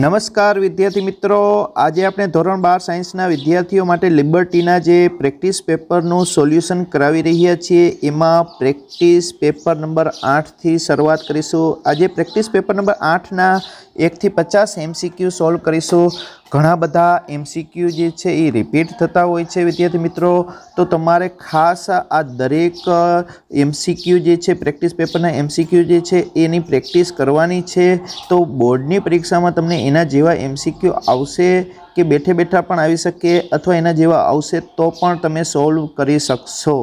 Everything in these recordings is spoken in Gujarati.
નમસ્કાર વિદ્યાર્થી મિત્રો આજે આપણે ધોરણ બાર સાયન્સના વિદ્યાર્થીઓ માટે લિબર્ટીના જે પ્રેક્ટિસ પેપરનું સોલ્યુશન કરાવી રહ્યા છીએ એમાં પ્રેક્ટિસ પેપર નંબર આઠથી શરૂઆત કરીશું આજે પ્રેક્ટિસ પેપર નંબર આઠના એકથી પચાસ એમસીક્યુ સોલ્વ કરીશું ઘણા બધા એમસીક્યુ જે છે એ રિપીટ થતા હોય છે વિદ્યાર્થી મિત્રો તો તમારે ખાસ આ દરેક એમસીક્યુ જે છે પ્રેક્ટિસ પેપરના એમસીક્યુ જે છે એની પ્રેક્ટિસ કરવાની છે તો બોર્ડની પરીક્ષામાં તમને એના જેવા એમસીક્યુ આવશે કે બેઠે બેઠા પણ આવી શકે અથવા એના જેવા આવશે તો પણ તમે સોલ્વ કરી શકશો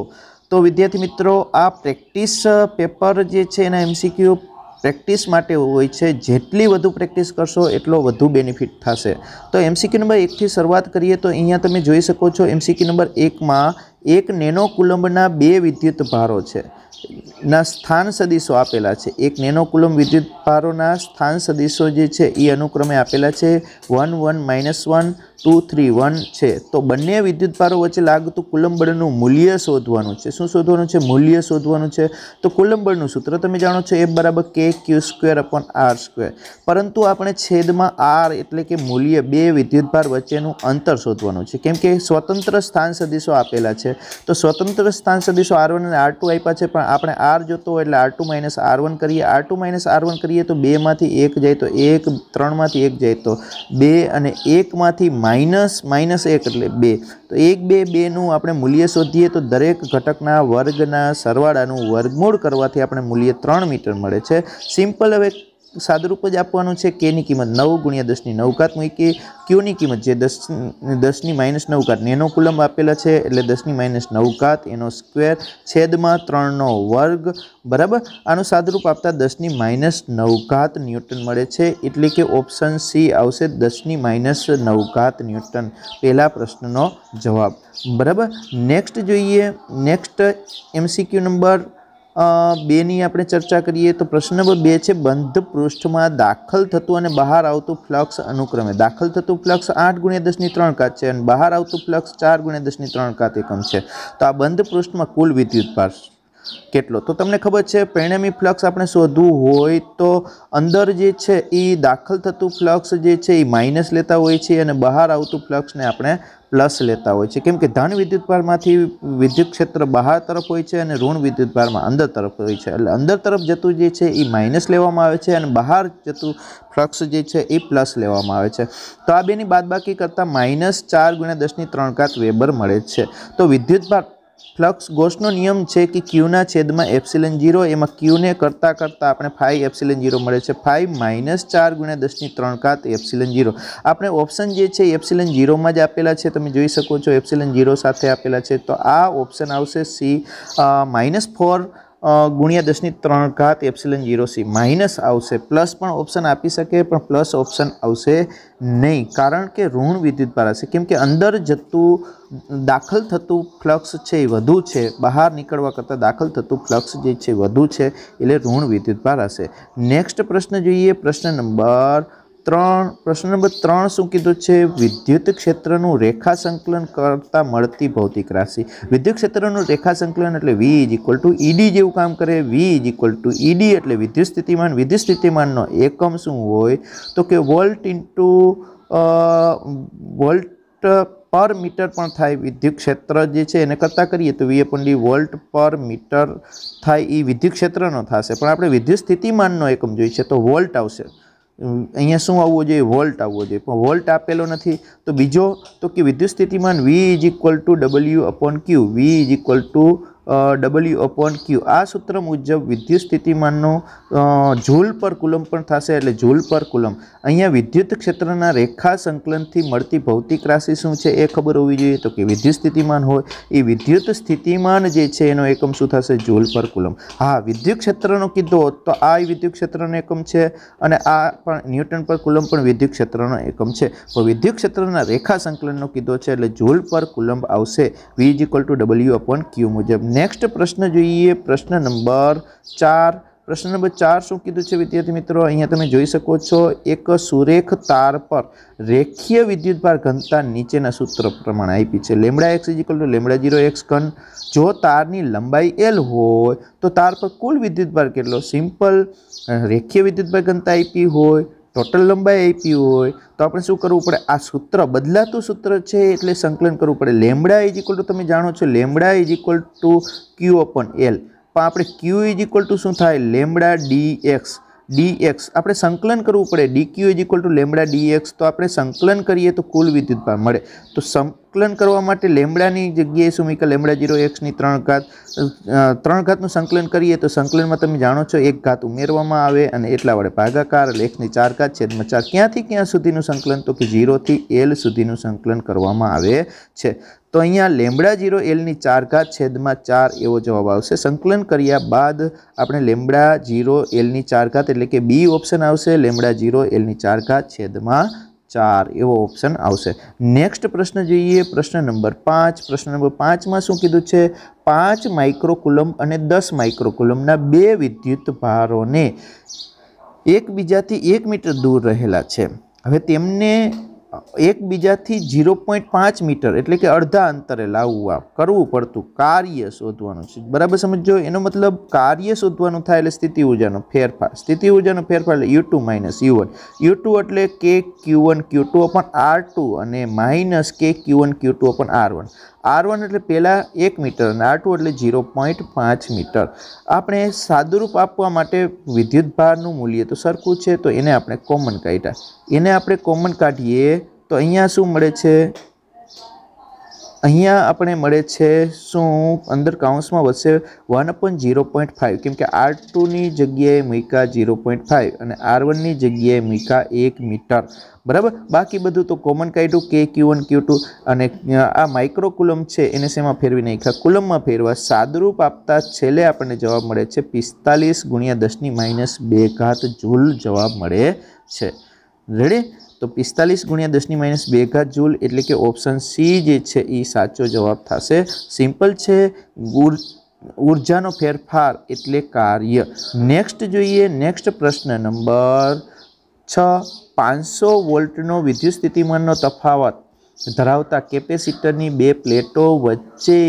તો વિદ્યાર્થી મિત્રો આ પ્રેક્ટિસ પેપર જે છે એના એમસીક્યુ પ્રેક્ટિસ માટે હોય છે જેટલી વધુ પ્રેક્ટિસ કરશો એટલો વધુ બેનિફિટ થશે તો એમસીક્યુ નંબર એકથી શરૂઆત કરીએ તો અહીંયા તમે જોઈ શકો છો એમસીક્યુ નંબર એકમાં એક નેનો કુલંબના બે વિદ્યુત ભારો છે ના સ્થાન સદીશો આપેલા છે એક નેનોકુલમ વિદ્યુત ભારોના સ્થાન સદીશો જે છે એ અનુક્રમે આપેલા છે one one minus one two three one છે તો બંને વિદ્યુતભારો વચ્ચે લાગતું કુલંબળનું મૂલ્ય શોધવાનું છે શું શોધવાનું છે મૂલ્ય શોધવાનું છે તો કુલંબળનું સૂત્ર તમે જાણો છો એ બરાબર કે Q square upon R square પરંતુ આપણે છેદમાં આર એટલે કે મૂલ્ય બે વિદ્યુતભાર વચ્ચેનું અંતર શોધવાનું છે કેમ કે સ્વતંત્ર સ્થાન સદીશો આપેલા છે તો સ્વતંત્ર સ્થાન સદીશો આર વન અને આર ટુ આપ્યા છે પણ આપણે આર જોતો એટલે R two minus R one કરીએ R two minus R one કરીએ તો બેમાંથી એક જાય તો એક ત્રણમાંથી એક જાય તો બે અને એકમાંથી માઇનસ માઇનસ એક એટલે બે તો એક બે બેનું આપણે મૂલ્ય શોધીએ તો દરેક ઘટકના વર્ગના સરવાળાનું વર્ગમૂળ કરવાથી આપણે મૂલ્ય ત્રણ મીટર મળે છે સિમ્પલ હવે સાદુરૂપ જ આપવાનું છે કેની કિંમત નવ ગુણ્યા દસની નવકાત મૂકી ક્યુની કિંમત જે દસ દસની માઇનસ નવકાત નેનો કુલમ આપેલા છે એટલે દસની માઇનસ નવકાત એનો સ્ક્વેર છેદમાં ત્રણનો વર્ગ બરાબર આનું સાદુરૂપ આપતા દસની માઇનસ નવકાત ન્યૂટન મળે છે એટલે કે ઓપ્શન સી આવશે દસની માઇનસ નવકાત ન્યૂટન પહેલા પ્રશ્નનો જવાબ બરાબર નેક્સ્ટ જોઈએ નેક્સ્ટ એમસીક્યુ નંબર બેની આપણે ચર્ચા કરીએ તો પ્રશ્ન નંબર બે છે બંધ પૃષ્ઠમાં દાખલ થતું અને બહાર આવતું ફ્લક્સ અનુક્રમે દાખલ થતું ફ્લક્સ આઠ ગુણ્યા દસની ત્રણ કાત છે અને બહાર આવતું ફ્લક્સ ચાર ગુણ્યા દસની ત્રણ કાત એકમ છે તો આ બંધ પૃષ્ઠમાં કુલ વિદ્યુત પાર્શ કેટલો તો તમને ખબર છે પરિણામી ફ્લક્સ આપણે શોધવું હોય તો અંદર જે છે એ દાખલ થતું ફ્લક્સ જે છે એ માઇનસ લેતા હોય છે અને બહાર આવતું ફ્લક્સને આપણે પ્લસ લેતા હોય છે કેમ કે ધન વિદ્યુતભારમાંથી વિદ્યુત ક્ષેત્ર બહાર તરફ હોય છે અને ઋણ વિદ્યુતભારમાં અંદર તરફ હોય છે એટલે અંદર તરફ જતું જે છે એ માઇનસ લેવામાં આવે છે અને બહાર જતું ફ્લક્સ જે છે એ પ્લસ લેવામાં આવે છે તો આ બેની બાદબાકી કરતાં માઇનસ ચાર ગુણ્યા દસની ત્રણ કાત વેબર મળે છે તો વિદ્યુતભાર ફ્લક્સ ગોસનો નિયમ છે કે ક્યુના છેદમાં એપ્સિલન જીરો એમાં ક્યુને કરતાં કરતાં આપણે ફાઈવ એપ્સિલન જીરો મળે છે ફાઈવ માઇનસ ચાર ગુણ્યા દસની ત્રણ કાત એપ્સિલન જીરો આપણે ઓપ્શન જે છે એપ્સિલન જીરોમાં જ આપેલા છે તમે જોઈ શકો છો એપ્સિલન ઝીરો સાથે આપેલા છે તો આ ઓપ્શન આવશે સી માઇનસ ફોર ગુણ્યા દસની ત્રણ ઘાત એપ્સિલન જીરો સી માઇનસ આવશે પ્લસ પણ ઓપ્શન આપી શકે પણ પ્લસ ઓપ્શન આવશે નહીં કારણ કે ઋણ વિદ્યુત ભાર હશે કેમ કે અંદર જતું દાખલ થતું ફ્લક્સ છે એ વધુ છે બહાર નીકળવા કરતાં દાખલ થતું ફ્લક્સ જે છે વધુ છે એટલે ઋણ વિદ્યુત ભાર હશે નેક્સ્ટ પ્રશ્ન જોઈએ પ્રશ્ન નંબર ત્રણ પ્રશ્ન નંબર ત્રણ શું કીધું છે વિદ્યુત ક્ષેત્રનું રેખા સંકલન કરતાં મળતી ભૌતિક રાશિ વિદ્યુત ક્ષેત્રનું રેખા સંકલન એટલે V is equal to E જેવું કામ કરે V is equal to E D વિદ્યુત સ્થિતિમાન વિદ્યુત સ્થિતિમાનનો એકમ શું હોય તો કે વોલ્ટ ઇન્ટુ વોલ્ટ પર મીટર પણ થાય વિદ્યુત ક્ષેત્ર જે છે એને કરતાં કરીએ તો વી અપન ડી વોલ્ટ પર મીટર થાય એ વિદ્યુત ક્ષેત્રનો થશે પણ આપણે વિદ્યુત સ્થિતિમાનનો એકમ જોઈએ છે તો વોલ્ટ આવશે અહીંયા શું આવવું જોઈએ વોલ્ટ આવવો જોઈએ પણ વોલ્ટ આપેલો નથી તો બીજો તો કે વિદ્યુત સ્થિતિમાન V is equal to W upon Q V is equal to W upon Q આ સૂત્ર મુજબ વિદ્યુત સ્થિતિમાનનો ઝૂલ પર કુલમ પણ થશે એટલે જૂલ પર કુલમ અહીંયા વિદ્યુત ક્ષેત્રના રેખા સંકલનથી મળતી ભૌતિક રાશિ શું છે એ ખબર હોવી જોઈએ તો કે વિદ્યુત સ્થિતિમાન હોય એ વિદ્યુત સ્થિતિમાન જે છે એનો એકમ શું થશે જૂલ પર કુલમ હા વિદ્યુત ક્ષેત્રનો કીધો તો આ વિદ્યુત ક્ષેત્રનો એકમ છે અને આ પણ ન્યૂટન પર કુલમ પણ વિદ્યુત ક્ષેત્રનો એકમ છે તો વિદ્યુત ક્ષેત્રના રેખા સંકલનનો કીધો છે એટલે જૂલ પર કુલમ આવશે V is equal to W upon Q મુજબ નેક્સ્ટ પ્રશ્ન જોઈએ પ્રશ્ન નંબર ચાર પ્રશ્ન નંબર ચાર શું કીધું છે વિદ્યાર્થી મિત્રો અહીંયા તમે જોઈ શકો છો એક સુરેખ તાર પર રેખીય વિદ્યુતભાર ઘનતા નીચેના સૂત્ર પ્રમાણે આપી છે lambda X is equal to lambda zero X ઘન જો તારની લંબાઈ એલ હોય તો તાર પર કુલ વિદ્યુતભાર કેટલો સિમ્પલ રેખીય વિદ્યુતભાર ઘનતા આપી હોય ટોટલ લંબાઈ આપી હોય તો આપણે શું કરવું પડે આ સૂત્ર બદલાતું સૂત્ર છે એટલે સંકલન કરવું પડે લેમડા ઇઝ ઇક્વલ ટુ તમે જાણો છો lambda is equal to Q upon L પણ આપણે ક્યુ ઇઝ ઇક્વલ ટુ શું થાય lambda D X D X આપણે સંકલન કરવું પડે D Q is equal to lambda D X તો આપણે સંકલન કરીએ તો કુલ વિદ્યુતભાર મળે તો સંકલન કરવા માટે લેમડાની જગ્યાએ શું મૂકે લેમડા ઝીરો એક્સની ત્રણ ઘાત ત્રણ ઘાતનું સંકલન કરીએ તો સંકલનમાં તમે જાણો છો એક ઘાત ઉમેરવામાં આવે અને એટલા વડે ભાગાકાર લેખની ચાર ઘાત છેદમાં ચાર ક્યાંથી ક્યાં સુધીનું સંકલન તો કે ઝીરોથી એલ સુધીનું સંકલન કરવામાં આવે છે તો અહીંયા લેમડા ઝીરો એલની ચાર ઘાત છેદમાં ચાર એવો જવાબ આવશે સંકલન કર્યા બાદ આપણે લેમડા ઝીરો એલની ચાર ઘાત એટલે કે બી ઓપ્શન આવશે લેમડા ઝીરો એલની ચાર ઘાત છેદમાં ચાર એવો ઓપ્શન આવશે નેક્સ્ટ પ્રશ્ન જોઈએ પ્રશ્ન નંબર પાંચ પ્રશ્ન નંબર પાંચમાં શું કીધું છે પાંચ માઇક્રોકુલમ અને દસ માઇક્રોકુલમના બે વિદ્યુત ભારોને એકબીજાથી એક મીટર દૂર રહેલા છે હવે તેમને એકબીજાથી ઝીરો પોઈન્ટ પાંચ મીટર એટલે કે અડધા અંતરે લાવવું આ કરવું પડતું કાર્ય શોધવાનું છે બરાબર સમજો એનો મતલબ કાર્ય શોધવાનું થાય એટલે સ્થિતિ ઉર્જાનો ફેરફાર સ્થિતિ ઉર્જાનો ફેરફાર એટલે U two minus U one U two એટલે કે Q one Q two upon R two અને માઇનસ કે Q one Q two upon R one R one એટલે પહેલાં એક મીટર અને આર ટુ એટલે ઝીરો પોઈન્ટ પાંચ મીટર આપણે સાદુરૂપ આપવા માટે વિદ્યુત ભારનું મૂલ્ય તો સરખું છે તો એને આપણે કોમન કાઢ્યા એને આપણે કોમન કાઢીએ તો અહીંયા શું મળે છે અહીંયા આપણે મળે છે શું અંદર કાઉન્સમાં વધશે one upon zero point five કેમકે આર ટુની જગ્યાએ મીકા ઝીરો પોઈન્ટ ફાઇવ અને આર વનની જગ્યાએ મીકા એક મીટર બરાબર બાકી બધું તો કોમન કાઢ્યું કે ક્યુ વન ક્યુ ટુ અને આ માઇક્રોકુલમ છે એને શેમાં ફેરવી નાખ્યા કુલમમાં ફેરવા સાદરૂપ આપતા છેલ્લે આપણને જવાબ મળે છે પિસ્તાલીસ ગુણ્યા દસની માઇનસ બે ઘાત જૂલ જવાબ મળે છે રેડી તો પિસ્તાલીસ ગુણ્યા દસની માઇનસ બે ઘાત જૂલ એટલે કે ઓપ્શન સી જે છે એ સાચો જવાબ થશે સિમ્પલ છે ગુર ઉર્જાનો ફેરફાર એટલે કાર્ય નેક્સ્ટ જોઈએ નેક્સ્ટ પ્રશ્ન નંબર છ પાંચસો વોલ્ટનો વિદ્યુત સ્થિતિમાનનો તફાવત ધરાવતા કેપેસિટરની બે પ્લેટો વચ્ચે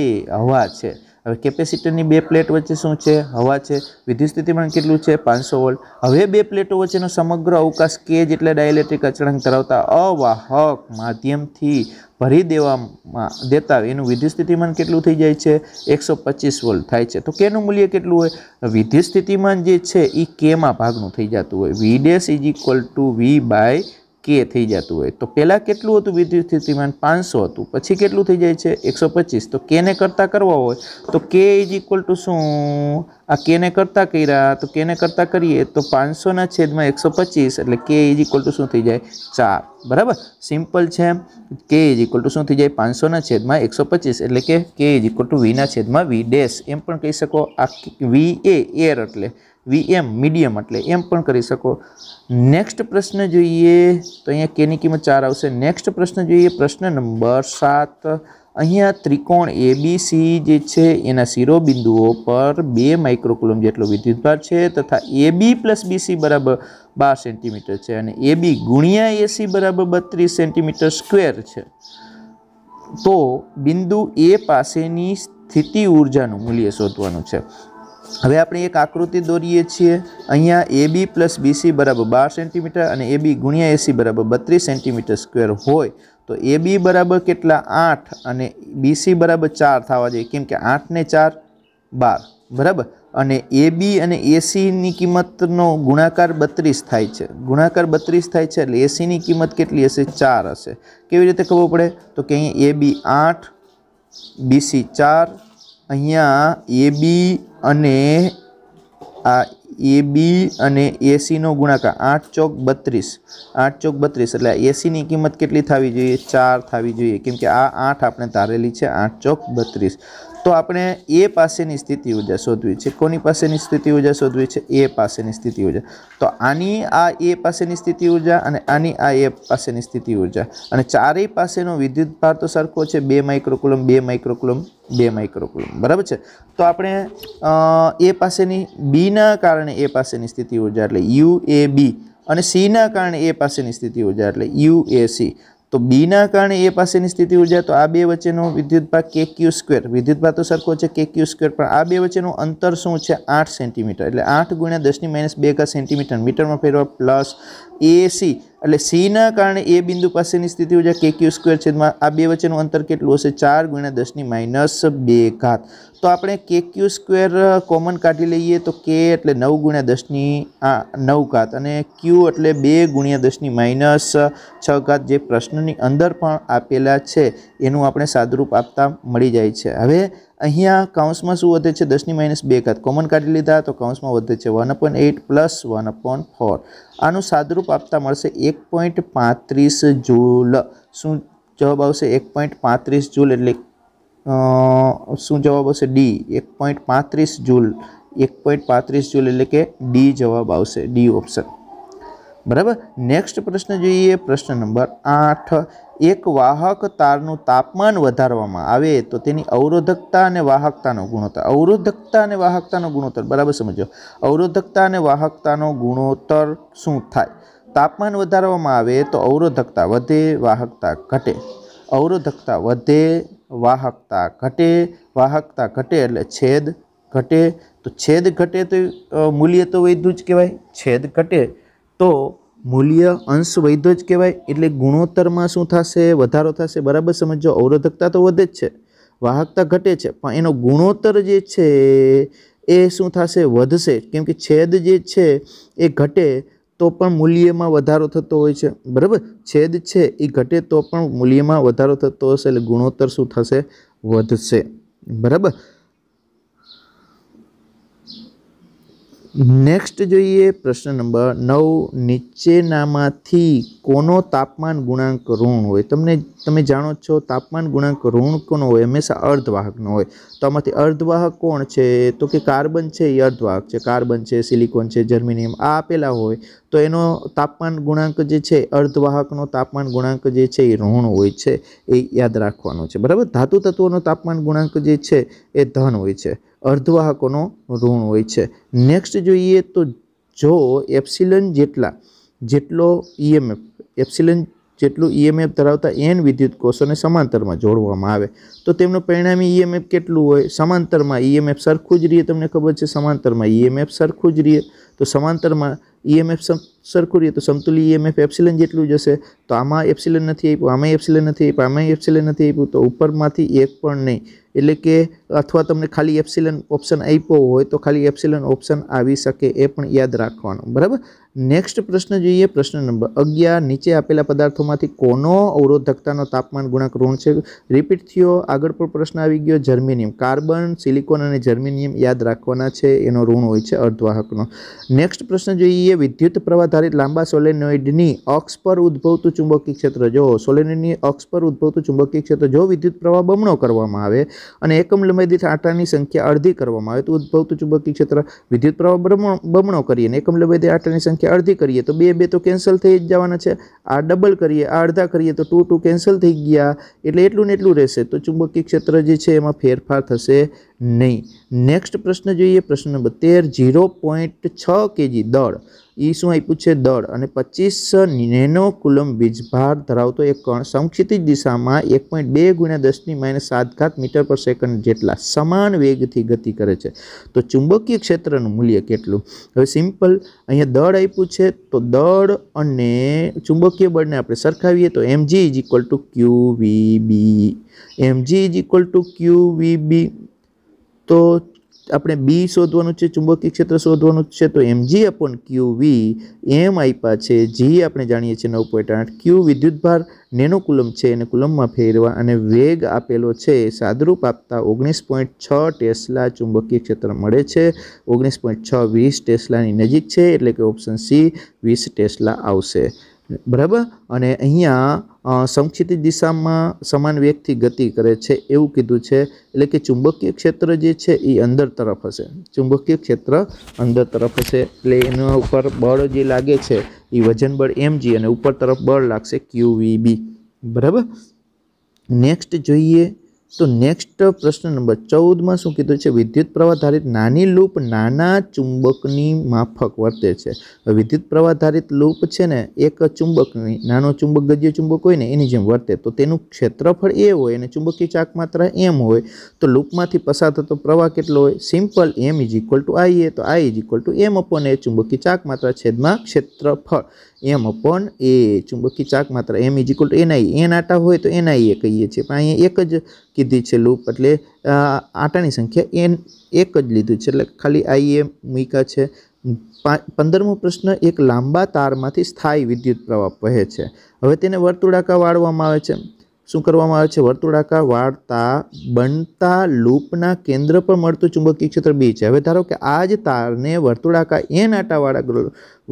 હવા છે હવે કેપેસિટરની બે પ્લેટ વચ્ચે શું છે હવા છે વિદ્યુત સ્થિતિમાન કેટલું છે પાંચસો વોલ્ટ હવે બે પ્લેટો વચ્ચેનો સમગ્ર અવકાશ કે જેટલા ડાયલેક્ટ્રિક અચળાંક ધરાવતા અવાહક માધ્યમથી ભરી દેવામાં દેતા એનું વિદ્યુત સ્થિતિમાન કેટલું થઈ જાય છે એકસો પચીસ વોલ્ટ થાય છે તો કેનું મૂલ્ય કેટલું હોય વિદ્યુત સ્થિતિમાન જે છે એ કેમાં ભાગનું થઈ જતું હોય V dash is equal to V by K થઈ જતું હોય તો પહેલાં કેટલું હતું વિદ્યુત સ્થિતિમાન પાંચસો હતું પછી કેટલું થઈ જાય છે એકસો પચીસ તો કેને કરતાં કરવા હોય તો કે ઇઝ ઇક્વલ ટુ શું આ કેને કરતાં કર્યા તો કેને કરતાં કરીએ તો પાંચસોના છેદમાં એકસો પચીસ એટલે કે ઇઝ ઇક્વલ ટુ શું થઈ જાય ચાર બરાબર સિમ્પલ છે એમ કે ઇઝ ઇક્વલ ટુ શું થઈ જાય પાંચસોના છેદમાં એકસો પચીસ એટલે કે કે ઇઝ ઇક્વલ ટુ વીના છેદમાં વી ડેસ એમ પણ કહી શકો આ વી એ એર એટલે વીએમ મીડિયમ એટલે એમ પણ કરી શકો નેક્સ્ટ પ્રશ્ન જોઈએ તો અહીંયા કેની કિંમત ચાર આવશે નેક્સ્ટ પ્રશ્ન જોઈએ પ્રશ્ન નંબર સાત અહીંયા ત્રિકોણ એબીસી જે છે એના શિરોબિંદુઓ પર બે માઇક્રોકુલમ જેટલો વિદ્યુતભાર છે તથા એબી પ્લસ બીસી બરાબર બાર સેન્ટીમીટર છે અને એબી ગુણ્યા એસી બરાબર બત્રીસ સેન્ટીમીટર સ્ક્વેર છે તો બિંદુ એ પાસેની સ્થિતિ ઊર્જાનું મૂલ્ય શોધવાનું છે હવે આપણે એક આકૃતિ દોરીએ છીએ અહીંયા એ બી પ્લસ બીસી બરાબર બાર સેન્ટીમીટર અને એ બી ગુણ્યા એસી બરાબર બત્રીસ સેન્ટીમીટર સ્ક્વેર હોય તો એ બી બરાબર કેટલા આઠ અને બીસી બરાબર ચાર થવા જોઈએ કેમ કે આઠને ચાર બાર બરાબર અને એ બી અને એસીની કિંમતનો ગુણાકાર બત્રીસ થાય છે ગુણાકાર બત્રીસ થાય છે એટલે એસીની કિંમત કેટલી હશે ચાર હશે કેવી રીતે ખબર પડે તો કે અહીંયા એ બી આઠ બીસી ચાર અહીંયા એબી અને આ એબી અને એસીનો ગુણાકાર આઠ ચોક બત્રીસ આઠ ચોક બત્રીસ એટલે એસીની કિંમત કેટલી થવી જોઈએ ચાર થવી જોઈએ કેમ કે આ આઠ આપણે તારેલી છે આઠ ચોક બત્રીસ તો આપણે એ પાસેની સ્થિતિ ઉર્જા શોધવી છે કોની પાસેની સ્થિતિ ઉર્જા શોધવી છે એ પાસેની સ્થિતિ ઉર્જા તો આની આ એ પાસેની સ્થિતિ ઊર્જા અને આની આ એ પાસેની સ્થિતિ ઊર્જા અને ચારેય પાસેનો વિદ્યુત ભાર તો સરખો છે બે માઇક્રોકુલમ બે માઇક્રોકુલમ બે માઇક્રોકુલમ બરાબર છે તો આપણે એ પાસેની બીના કારણે એ પાસેની સ્થિતિ ઉર્જા એટલે યુ એ બી અને સીના કારણે એ પાસેની સ્થિતિ ઉર્જા એટલે યુ એ સી તો બીના કારણે એ પાસેની સ્થિતિ ઉર્જા તો આ બે વચ્ચેનો વિદ્યુતભાગ કે ક્યુ સ્ક્વેર વિદ્યુતભાગ તો સરખો છે કે ક્યુ સ્ક્વેર પણ આ બે વચ્ચેનું અંતર શું છે આઠ સેન્ટીમીટર એટલે આઠ ગુણ્યા દસની માઇનસ બે કા સેન્ટીમીટર મીટરમાં ફેરવા પ્લસ એસી એટલે સીના કારણે એ બિંદુ પાસેની સ્થિતિ ઉર્જા કે ક્યુ સ્ક્વેર છેદમાં આ બે વચ્ચેનું અંતર કેટલું હશે ચાર ગુણ્યા દસની માઇનસ બે ઘાત તો આપણે કે ક્યુ સ્ક્વેર કોમન કાઢી લઈએ તો કે એટલે નવ ગુણ્યા દસની આ નવ ઘાત અને ક્યુ એટલે બે ગુણ્યા દસની માઇનસ છ ઘાત જે પ્રશ્નની અંદર પણ આપેલા છે એનું આપણે સાદરૂપ આપતા મળી જાય છે હવે અહીંયા કાઉન્સમાં શું વધે છે દસની માઇનસ બે ઘાત કોમન કાઢી લીધા તો કાઉન્સમાં વધે છે one upon eight plus one upon four આનું સાદરૂપ આપતા મળશે એક પોઈન્ટ પાંત્રીસ જૂલ શું જવાબ આવશે એક પોઈન્ટ પાંત્રીસ જૂલ એટલે શું જવાબ આવશે ડી એક પોઈન્ટ પાંત્રીસ જૂલ એક પોઈન્ટ પાંત્રીસ જૂલ એટલે કે ડી જવાબ આવશે ડી ઓપ્શન બરાબર નેક્સ્ટ પ્રશ્ન જોઈએ પ્રશ્ન નંબર આઠ એક વાહક તારનું તાપમાન વધારવામાં આવે તો તેની અવરોધકતા અને વાહકતાનો ગુણોત્તર અવરોધકતા અને વાહકતાનો ગુણોત્તર બરાબર સમજો અવરોધકતા અને વાહકતાનો ગુણોત્તર શું થાય તાપમાન વધારવામાં આવે તો અવરોધકતા વધે વાહકતા ઘટે અવરોધકતા વધે વાહકતા ઘટે વાહકતા ઘટે એટલે છેદ ઘટે તો છેદ ઘટે તો મૂલ્ય તો વધ્યું જ કહેવાય છેદ ઘટે તો મૂલ્ય અંશ વૈધો જ કહેવાય એટલે ગુણોત્તરમાં શું થશે વધારો થશે બરાબર સમજો અવરોધકતા તો વધે જ છે વાહકતા ઘટે છે પણ એનો ગુણોત્તર જે છે એ શું થશે વધશે કેમ કે છેદ જે છે એ ઘટે તો પણ મૂલ્યમાં વધારો થતો હોય છે બરાબર છેદ છે એ ઘટે તો પણ મૂલ્યમાં વધારો થતો હશે એટલે ગુણોત્તર શું થશે વધશે બરાબર નેક્સ્ટ જોઈએ પ્રશ્ન નંબર નવ નીચેનામાંથી કોનો તાપમાન ગુણાંક ઋણ હોય તમને તમે જાણો છો તાપમાન ગુણાંક ઋણ કોનો હોય હંમેશા અર્ધવાહકનો હોય તો આમાંથી અર્ધવાહક કોણ છે તો કે કાર્બન છે એ અર્ધવાહક છે કાર્બન છે સિલિકોન છે જર્મેનિયમ આ આપેલા હોય તો એનો તાપમાન ગુણાંક જે છે અર્ધવાહકનો તાપમાન ગુણાંક જે છે એ ઋણ હોય છે એ યાદ રાખવાનો છે બરાબર ધાતુ તત્વોનો તાપમાન ગુણાંક જે છે એ ધન હોય છે અર્ધવાહકોનો ઋણ હોય છે નેક્સ્ટ જોઈએ તો જો એપ્સિલન જેટલા જેટલો ઈએમએફ e એપ્સિલન જેટલું ઈએમએફ e ધરાવતા એન વિદ્યુત કોષોને સમાંતરમાં જોડવામાં આવે તો તેમનું પરિણામી ઈએમએફ e કેટલું હોય સમાંતરમાં ઈએમએફ e સરખું જ રહીએ તમને ખબર છે સમાંતરમાં ઈએમએફ સરખું જ રહીએ તો સમાંતરમાં ઈએમએફ સરખું રહીએ તો સમતુલી ઈએમએફ એપ્સિલન જેટલું જશે તો આમાં એપ્સિલન નથી આપ્યું આમાં એપ્સિલન નથી આપ્યું આમાં એપ્સિલન નથી આપ્યું તો ઉપરમાંથી એક પણ નહીં એટલે કે અથવા તમને ખાલી એપ્સિલન ઓપ્શન આપ્યો હોય તો ખાલી એપ્સિલન ઓપ્શન આવી શકે એ પણ યાદ રાખવાનું બરાબર નેક્સ્ટ પ્રશ્ન જોઈએ પ્રશ્ન નંબર અગિયાર નીચે આપેલા પદાર્થોમાંથી કોનો અવરોધકતાનો તાપમાન ગુણાંક ઋણ છે રિપીટ થયો આગળ પણ પ્રશ્ન આવી ગયો જર્મેનિયમ કાર્બન સિલિકોન અને જર્મેનિયમ યાદ રાખવાના છે એનો ઋણ હોય છે અર્ધવાહકનો નેક્સ્ટ પ્રશ્ન જોઈએ વિદ્યુત પ્રવાધારિત લાંબા સોલેનોઇડની અક્ષ પર ઉદ્ભવતું ચુંબકીય ક્ષેત્ર જો સોલેનોઇડની અક્ષ પર ઉદ્ભવતું ચુંબકીય ક્ષેત્ર જો વિદ્યુત પ્રવાહ બમણો કરવામાં આવે અને એકમ લંબાઈ દીઠ આટાની સંખ્યા અડધી કરવામાં આવે તો ઉદ્ભવતું ચુંબકીય ક્ષેત્ર વિદ્યુત પ્રવાહ બમણો કરીએ અને એકમ લંબાઈ દીઠ આટાની સંખ્યા સંખ્યા અડધી કરીએ તો બે બે તો કેન્સલ થઈ જ જવાના છે આ ડબલ કરીએ આ અડધા કરીએ તો ટુ ટુ કેન્સલ થઈ ગયા એટલે એટલું ને એટલું રહેશે તો ચુંબકીય ક્ષેત્ર જે છે એમાં ફેરફાર થશે નહીં નેક્સ્ટ પ્રશ્ન જોઈએ પ્રશ્ન નંબર તેર ઝીરો પોઈન્ટ છ કેજી દળ એ શું આપ્યું છે દળ અને પચીસ નેનો કુલમ વીજભાર ધરાવતો એક કણ સમક્ષિતિજ દિશામાં એક પોઈન્ટ બે ગુણ્યા દસની માઇનસ સાત ઘાત મીટર પર સેકન્ડ જેટલા સમાન વેગથી ગતિ કરે છે તો ચુંબકીય ક્ષેત્રનું મૂલ્ય કેટલું હવે સિમ્પલ અહીંયા દળ આપ્યું છે તો દળ અને ચુંબકીય બળને આપણે સરખાવીએ તો M G is equal to Q V B MG is equal to Q V B તો આપણે બી શોધવાનું છે ચુંબકીય ક્ષેત્ર શોધવાનું છે તો એમ જી અપોન ક્યુ વી એમ આપ્યા છે જી આપણે જાણીએ છીએ નવ પોઈન્ટ આઠ ક્યુ વિદ્યુતભાર નેનોકુલમ છે એને કુલમમાં ફેરવા અને વેગ આપેલો છે સાદરૂપ આપતા ઓગણીસ પોઈન્ટ છ ટેસ્લા ચુંબકીય ક્ષેત્ર મળે છે ઓગણીસ પોઈન્ટ છ વીસ ટેસ્લાની નજીક છે એટલે કે ઓપ્શન સી વીસ ટેસ્લા આવશે બરાબર અને અહીંયા સંક્ષિપ્ત દિશામાં સમાન વેગથી ગતિ કરે છે એવું કીધું છે એટલે કે ચુંબકીય ક્ષેત્ર જે છે એ અંદર તરફ હશે ચુંબકીય ક્ષેત્ર અંદર તરફ હશે એટલે એના ઉપર બળ જે લાગે છે એ વજન બળ એમજી અને ઉપર તરફ બળ લાગશે બી બરાબર નેક્સ્ટ જોઈએ તો નેક્સ્ટ પ્રશ્ન નંબર ચૌદમાં શું કીધું છે વિદ્યુત પ્રવાહધારિત નાની લૂપ નાના ચુંબકની માફક વર્તે છે વિદ્યુત પ્રવાહધારિત લૂપ છે ને એક ચુંબકની નાનો ચુંબક ગદ્ય ચુંબક હોય ને એની જેમ વર્તે તો તેનું ક્ષેત્રફળ એ હોય અને ચુંબકીય ચાક માત્ર એમ હોય તો લૂપમાંથી પસાર થતો પ્રવાહ કેટલો હોય simple M is equal to I A તો I is equal to M upon A ચુંબકીય ચાક માત્ર છેદમાં ક્ષેત્રફળ એમ અપોન એ ચુંબકી ચાક માત્ર M is equal to NI N આટા હોય તો એનઆઈ એ કહીએ છીએ પણ અહીંયા એક જ કીધી છે લૂપ એટલે આટાની સંખ્યા એન એક જ લીધું છે એટલે ખાલી આઈ એ મૂકા છે પંદરમો પ્રશ્ન એક લાંબા તારમાંથી સ્થાયી વિદ્યુત પ્રવાહ વહે છે હવે તેને વર્તુળાકા વાળવામાં આવે છે શું કરવામાં આવે છે વર્તુળાકાર વાળતા બનતા લૂપના કેન્દ્ર પર મળતું ચુંબકીય ક્ષેત્ર બી છે હવે ધારો કે આ જ તારને વર્તુળાકાર એન આટાવાળા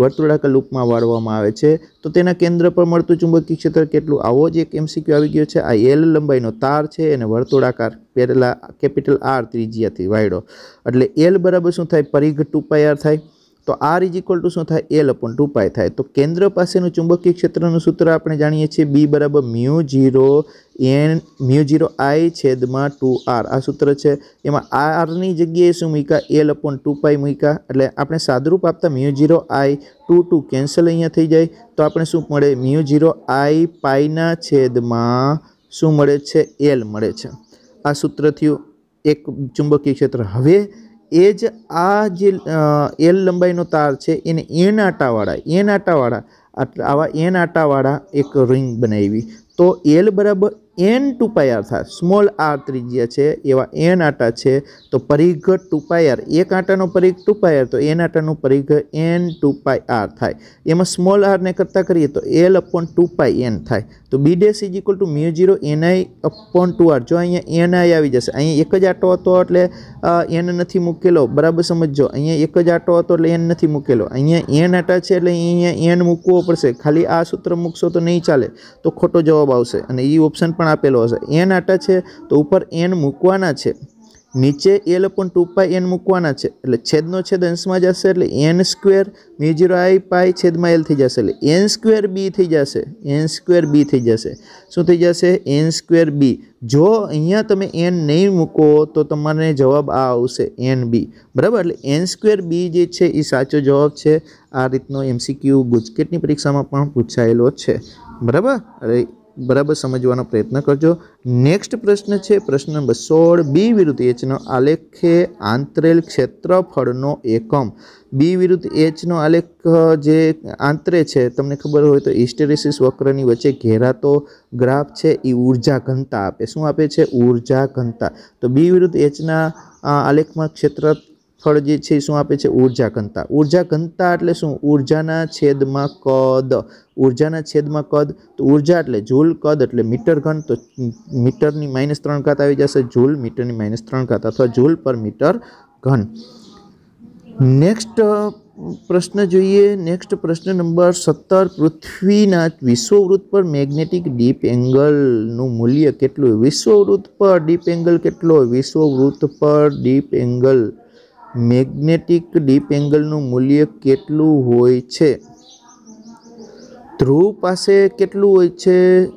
વર્તુળાકાર લૂપમાં વાળવામાં આવે છે તો તેના કેન્દ્ર પર મળતું ચુંબકીય ક્ષેત્ર કેટલું આવો જ એક એમસીક્યુ આવી ગયો છે આ એલ લંબાઈનો તાર છે અને વર્તુળાકાર પહેલાં કેપિટલ આર ત્રિજ્યાથી વાયડો એટલે એલ બરાબર શું થાય પરિઘ ટુ પાય આર થાય તો આર ઇઝ ઇક્વલ ટુ શું થાય એલ અપોન ટુ પાય થાય તો કેન્દ્ર પાસેનું ચુંબકીય ક્ષેત્રનું સૂત્ર આપણે જાણીએ છીએ બી બરાબર mu zero N mu zero I છેદમાં ટુ આર આ સૂત્ર છે એમાં આરની જગ્યાએ શું મૂક્યા એલ અપોન ટુ પાય મૂકા એટલે આપણે સાદરૂપ આપતા mu zero I two two cancel અહીંયા થઈ જાય તો આપણે શું મળે મ્યુ જીરો આઈ પાઈના છેદમાં શું મળે છે એલ મળે છે આ સૂત્ર થયું એક ચુંબકીય ક્ષેત્ર હવે એ જ આ જે એલ લંબાઈનો તાર છે એને એન આટાવાળા એન આટાવાળા આવા એન આટાવાળા એક રિંગ બનાવી તો એલ બરાબર એન ટુ પાયર થાય સ્મોલ આર ત્રિજ્યા છે એવા એન આટા છે તો પરિઘ ટુ પાયર એક આટાનો પરિઘ ટુ પાયર તો એન આટાનું પરિઘ એન ટુ પાય આર થાય એમાં સ્મોલ આરને કરતાં કરીએ તો L upon two pi N થાય તો B dash is equal to mu zero NI upon two R જો અહીંયા એનઆઈ આવી જશે અહીંયા એક જ આટો હતો એટલે એન નથી મૂકેલો બરાબર સમજો અહીંયા એક જ આટો હતો એટલે એન નથી મૂકેલો અહીંયા એન આટા છે એટલે અહીંયા એન મૂકવો પડશે ખાલી આ સૂત્ર મૂકશો તો નહીં ચાલે તો ખોટો જવાબ આવશે અને એ ઓપ્શન પણ આપેલો હશે એન આટા છે તો ઉપર એન મૂકવાના છે નીચે એલ પણ ટુ પાઈ એન મૂકવાના છે એટલે છેદનો છેદ અંશમાં જશે એટલે N square mu zero I pi છેદમાં એલ થઈ જશે એટલે એન સ્ક્વેર બી થઈ જશે એન સ્ક્વેર બી થઈ જશે શું થઈ જશે એન સ્ક્વેર બી જો અહીંયા તમે એન નહીં મૂકો તો તમને જવાબ આ આવશે એન બી બરાબર એટલે એન સ્ક્વેર બી જે છે એ સાચો જવાબ છે આ રીતનો એમસીક્યુ ગુજકેટની પરીક્ષામાં પણ પૂછાયેલો છે બરાબર અરે બરાબર સમજવાનો પ્રયત્ન કરજો નેક્સ્ટ પ્રશ્ન છે પ્રશ્ન નંબર સોળ બી વિરુદ્ધ એચનો આલેખે આંતરેલ ક્ષેત્રફળનો એકમ બી વિરુદ્ધ એચનો આલેખ જે આંતરે છે તમને ખબર હોય તો ઇસ્ટેરેસિસ વક્રની વચ્ચે ઘેરાતો ગ્રાફ છે એ ઉર્જા ઘનતા આપે શું આપે છે ઉર્જા ઘનતા તો બી વિરુદ્ધ એચના આલેખમાં ક્ષેત્ર સ્થળ જે છે શું આપે છે ઉર્જા ઘનતા ઉર્જા ઘનતા એટલે શું ઉર્જાના છેદમાં કદ ઉર્જાના છેદમાં કદ તો ઉર્જા એટલે જૂલ કદ એટલે મીટર ઘન તો મીટરની માઇનસ ત્રણ ઘાત આવી જશે જૂલ મીટરની માઇનસ ત્રણ ઘાત અથવા જૂલ પર મીટર ઘન નેક્સ્ટ પ્રશ્ન જોઈએ નેક્સ્ટ પ્રશ્ન નંબર સત્તર પૃથ્વીના વિશ્વવૃત્ત પર મેગ્નેટિક ડીપ એંગલનું મૂલ્ય કેટલું વિશ્વવૃત્ત પર ડીપ એંગલ કેટલો વિશ્વવૃત્ત પર ડીપ એંગલ મેગ્નેટિક ડીપ એંગલનું મૂલ્ય કેટલું હોય છે ધ્રુવ પાસે કેટલું હોય છે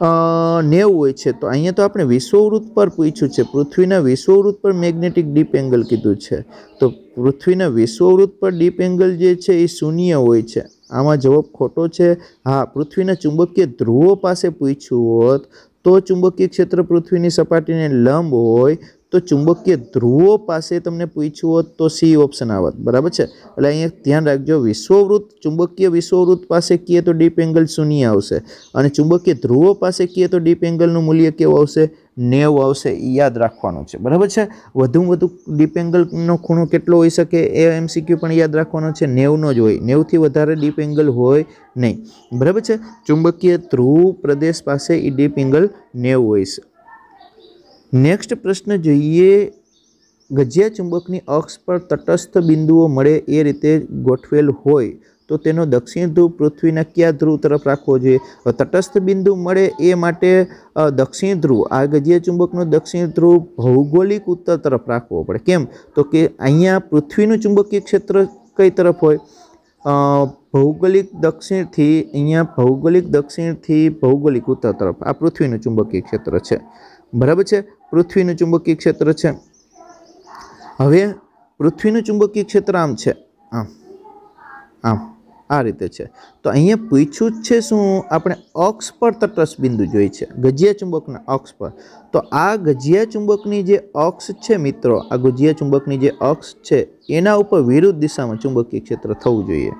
નેવું હોય છે તો અહીંયા તો આપણે વિશ્વવૃત્ત પર પૂછ્યું છે પૃથ્વીના વિશ્વવૃત્ત પર મેગ્નેટિક ડીપ એંગલ કીધું છે તો પૃથ્વીના વિશ્વવૃત્ત પર ડીપ એંગલ જે છે એ શૂન્ય હોય છે આમાં જવાબ ખોટો છે હા પૃથ્વીના ચુંબકીય ધ્રુવો પાસે પૂછ્યું હોત તો ચુંબકીય ક્ષેત્ર પૃથ્વીની સપાટીને લંબ હોય તો ચુંબકીય ધ્રુવો પાસે તમને પૂછ્યું હોત તો સી ઓપ્શન આવત બરાબર છે એટલે અહીંયા ધ્યાન રાખજો વિશ્વવૃત્ત ચુંબકીય વિશ્વવૃત્ત પાસે કહીએ તો ડીપ એંગલ શૂન્ય આવશે અને ચુંબકીય ધ્રુવો પાસે કીએ તો ડીપ એંગલનું મૂલ્ય કેવું આવશે નેવું આવશે એ યાદ રાખવાનું છે બરાબર છે વધુમાં વધુ ડીપ એંગલનો ખૂણો કેટલો હોઈ શકે એ એમસીક્યુ પણ યાદ રાખવાનો છે નેવનો જ હોય નેવથી વધારે ડીપ એંગલ હોય નહીં બરાબર છે ચુંબકીય ધ્રુવ પ્રદેશ પાસે એ ડીપ એંગલ નેવું હોય છે નેક્સ્ટ પ્રશ્ન જોઈએ ગજ્યા ચુંબકની અક્ષ પર તટસ્થ બિંદુઓ મળે એ રીતે ગોઠવેલ હોય તો તેનો દક્ષિણ ધ્રુવ પૃથ્વીના કયા ધ્રુવ તરફ રાખવો જોઈએ તટસ્થ બિંદુ મળે એ માટે દક્ષિણ ધ્રુવ આ ચુંબકનો દક્ષિણ ધ્રુવ ભૌગોલિક ઉત્તર તરફ રાખવો પડે કેમ તો કે અહીંયા પૃથ્વીનું ચુંબકીય ક્ષેત્ર કઈ તરફ હોય ભૌગોલિક દક્ષિણથી અહીંયા ભૌગોલિક દક્ષિણથી ભૌગોલિક ઉત્તર તરફ આ પૃથ્વીનું ચુંબકીય ક્ષેત્ર છે બરાબર છે પૃથ્વીનું ચુંબકીય ક્ષેત્ર છે હવે પૃથ્વીનું ચુંબકીય ક્ષેત્ર આમ છે આમ આમ આ રીતે છે તો અહીંયા પૂછ્યું જ છે શું આપણે અક્ષ પર તટસ્થ બિંદુ જોઈ છે ગજિયા ચુંબકના અક્ષ પર તો આ ગજિયા ચુંબકની જે અક્ષ છે મિત્રો આ ગજિયા ચુંબકની જે અક્ષ છે એના ઉપર વિરુદ્ધ દિશામાં ચુંબકીય ક્ષેત્ર થવું જોઈએ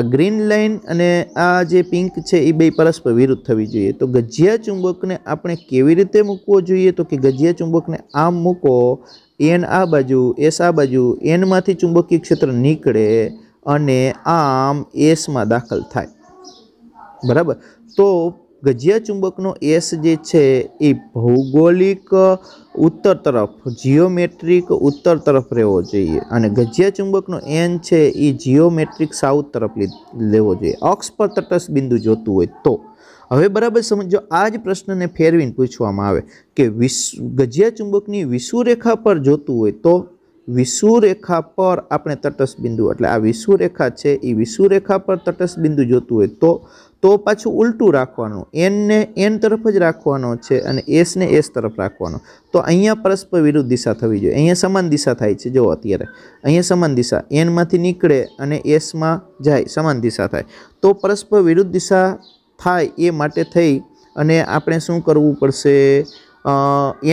આ ગ્રીન લાઇન અને આ જે પિંક છે એ બે પરસ્પર વિરુદ્ધ થવી જોઈએ તો ગજિયા ચુંબકને આપણે કેવી રીતે મૂકવો જોઈએ તો કે ગજિયા ચુંબકને આમ મૂકો એન આ બાજુ એસ આ બાજુ એનમાંથી ચુંબકીય ક્ષેત્ર નીકળે અને આમ એસમાં દાખલ થાય બરાબર તો ગજિયા ચુંબકનો એસ જે છે એ ભૌગોલિક ઉત્તર તરફ જીઓમેટ્રિક ઉત્તર તરફ રહેવો જોઈએ અને ગજિયા ચુંબકનો એન છે એ જીઓમેટ્રિક સાઉથ તરફ લેવો જોઈએ અક્ષ પર તટસ્થ બિંદુ જોતું હોય તો હવે બરાબર સમજો આ જ પ્રશ્નને ફેરવીને પૂછવામાં આવે કે વિશ ગજિયા ચુંબકની વિષુરેખા પર જોતું હોય તો વિષુરેખા પર આપણે તટસ્થ બિંદુ એટલે આ વિષુરેખા છે એ વિષુરેખા પર તટસ્થ બિંદુ જોતું હોય તો તો પાછું ઉલટું રાખવાનું એનને એન તરફ જ રાખવાનો છે અને એસને એસ તરફ રાખવાનો તો અહીંયા પરસ્પર વિરુદ્ધ દિશા થવી જોઈએ અહીંયા સમાન દિશા થાય છે જો અત્યારે અહીંયા સમાન દિશા એનમાંથી નીકળે અને એસમાં જાય સમાન દિશા થાય તો પરસ્પર વિરુદ્ધ દિશા થાય એ માટે થઈ અને આપણે શું કરવું પડશે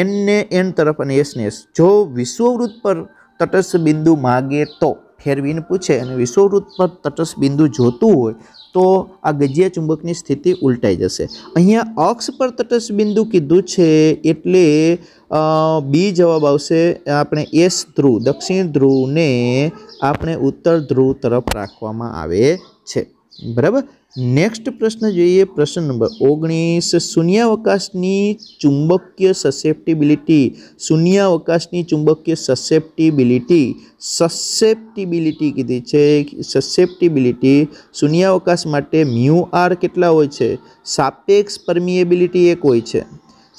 એનને એન તરફ અને એસને એસ જો વિશ્વવૃત્ત પર તટસ્થ બિંદુ માગે તો ફેરવીને પૂછે અને વિષુવવૃત્ત પર તટસ્થ બિંદુ જોતું હોય તો આ ગજ્ય ચુંબકની સ્થિતિ ઉલટાઈ જશે અહીંયા અક્ષ પર તટસ્થ બિંદુ કીધું છે એટલે બી જવાબ આવશે આપણે એસ ધ્રુવ દક્ષિણ ધ્રુવને આપણે ઉત્તર ધ્રુવ તરફ રાખવામાં આવે છે બરાબર નેક્સ્ટ પ્રશ્ન જોઈએ પ્રશ્ન નંબર ઓગણીસ શૂન્યાવકાશની ચુંબકીય સસેપ્ટિબિલિટી શૂન્યાવકાશની ચુંબકીય સસેપ્ટિબિલિટી સસેપ્ટિબિલિટી કીધી છે સસેપ્ટિબિલિટી શૂન્યાવકાશ માટે મ્યુ આર કેટલા હોય છે સાપેક્ષ પરમિએબિલિટી એક હોય છે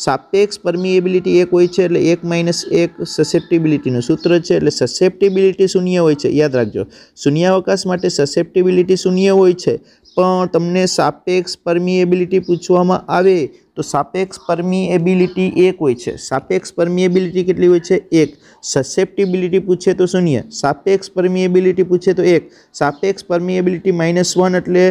સાપેક્ષ પરમિએબિલિટી એક હોય છે એટલે એક માઇનસ એક સસેપ્ટિબિલિટીનું સૂત્ર છે એટલે સસેપ્ટિબિલિટી શૂન્ય હોય છે યાદ રાખજો શૂન્યાવકાશ માટે સસેપ્ટિબિલિટી શૂન્ય હોય છે પણ તમને સાપેક્ષ પરમિએબિલિટી પૂછવામાં આવે તો સાપેક્ષ પરમિએબિલિટી એક હોય છે સાપેક્ષ પરમિએબિલિટી કેટલી હોય છે એક સસેપ્ટિબિલિટી પૂછે તો શૂન્ય સાપેક્ષ પરમિએબિલિટી પૂછે તો એક સાપેક્ષ પરમિએબિલિટી માઇનસ વન એટલે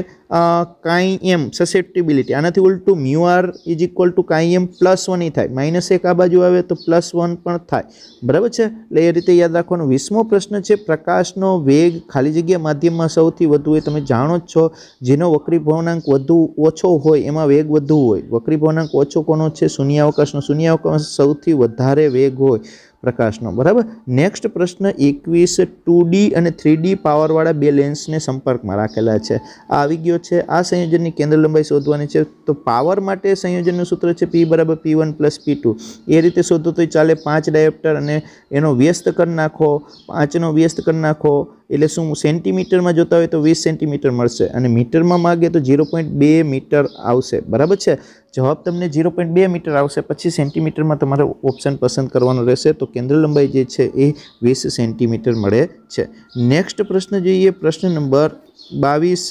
કાંઈ એમ સસેપ્ટિબિલિટી આનાથી ઉલટું mu R is equal to કાંઈ એમ પ્લસ વન થાય માઇનસ એક આ બાજુ આવે તો પ્લસ વન પણ થાય બરાબર છે એટલે એ રીતે યાદ રાખવાનો વીસમો પ્રશ્ન છે પ્રકાશનો વેગ ખાલી જગ્યા માધ્યમમાં સૌથી વધુ એ તમે જાણો જ છો જેનો વક્રી ભવનાંક વધુ ઓછો હોય એમાં વેગ વધુ હોય વક્રી ભવનાંક ઓછો કોનો છે શૂન્યાવકાશનો શૂન્યાવકાશ સૌથી વધારે વેગ હોય પ્રકાશનો બરાબર નેક્સ્ટ પ્રશ્ન એકવીસ ટુ ડી અને થ્રી ડી પાવરવાળા બે લેન્સને સંપર્કમાં રાખેલા છે આ આવી ગયો છે આ સંયોજનની કેન્દ્ર લંબાઈ શોધવાની છે તો પાવર માટે સંયોજનનું સૂત્ર છે પી બરાબર P one plus P two એ રીતે શોધો તો ચાલે પાંચ ડાયપ્ટર અને એનો વ્યસ્ત કરી નાખો પાંચનો વ્યસ્ત કરી નાખો એટલે શું સેન્ટીમીટરમાં જોતા હોય તો વીસ સેન્ટીમીટર મળશે અને મીટરમાં માગે તો ઝીરો પોઈન્ટ બે મીટર આવશે બરાબર છે જવાબ તમને ઝીરો પોઈન્ટ બે મીટર આવશે પછી સેન્ટીમીટરમાં તમારે ઓપ્શન પસંદ કરવાનો રહેશે તો કેન્દ્ર લંબાઈ જે છે એ વીસ સેન્ટીમીટર મળે છે નેક્સ્ટ પ્રશ્ન જોઈએ પ્રશ્ન નંબર બાવીસ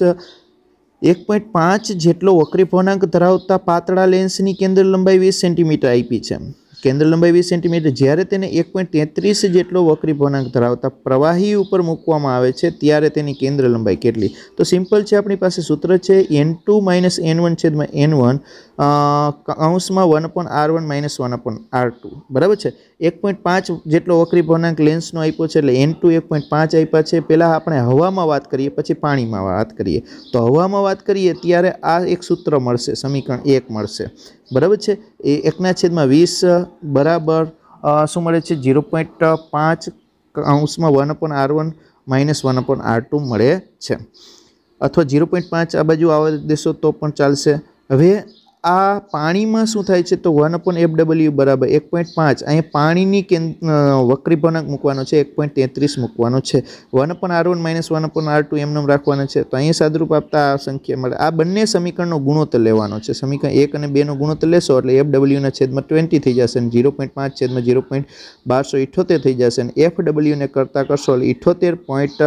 એક પોઈન્ટ પાંચ જેટલો વક્રી પૂર્ણાંક ધરાવતા પાતળા લેન્સની કેન્દ્ર લંબાઈ વીસ સેન્ટીમીટર આપી છે કેન્દ્ર લંબાઈ વીસ સેન્ટીમીટર જ્યારે તેને એક પોઈન્ટ તેત્રીસ જેટલો વક્રી ભવનાંક ધરાવતા પ્રવાહી ઉપર મૂકવામાં આવે છે ત્યારે તેની કેન્દ્ર લંબાઈ કેટલી તો સિમ્પલ છે આપણી પાસે સૂત્ર છે N two minus N one છેદમાં એન વન કૌંસમાં one upon R one minus one upon R two બરાબર છે એક પોઈન્ટ પાંચ જેટલો વક્રી ભવનાંક લેન્સનો આપ્યો છે એટલે એન ટુ એક પોઈન્ટ પાંચ આપ્યા છે પહેલાં આપણે હવામાં વાત કરીએ પછી પાણીમાં વાત કરીએ તો હવામાં વાત કરીએ ત્યારે આ એક સૂત્ર મળશે સમીકરણ એક મળશે બરાબર છે એ એકના છેદમાં વીસ બરાબર શું મળે છે ઝીરો પોઈન્ટ પાંચ અંશમાં one upon R one minus one upon R two મળે છે અથવા ઝીરો પોઈન્ટ પાંચ આ બાજુ આવવા દેશો તો પણ ચાલશે હવે આ પાણીમાં શું થાય છે તો વન અપોન એફ ડબલ્યુ બરાબર એક પોઈન્ટ પાંચ અહીંયા પાણીની કેન વક્રીભનક મૂકવાનો છે એક પોઈન્ટ તેત્રીસ મૂકવાનો છે one upon R one minus one upon R two એમનેમ રાખવાનો છે તો અહીંયા સાદરૂપ આપતા આ સંખ્યા મળે આ બંને સમીકરણનો ગુણોત્તર લેવાનો છે સમીકરણ એક અને બેનો ગુણોત્તર લેશો એટલે એફ ડબલ્યુના છેદમાં ટ્વેન્ટી થઈ જશે અને ઝીરો પોઈન્ટ પાંચ છેદમાં ઝીરો પોઈન્ટ બારસો ઇઠ્ઠોતેર થઈ જશે અને એફ ડબલ્યુને કરતાં કરશો એટલે ઇઠ્ઠોતેર પોઈન્ટ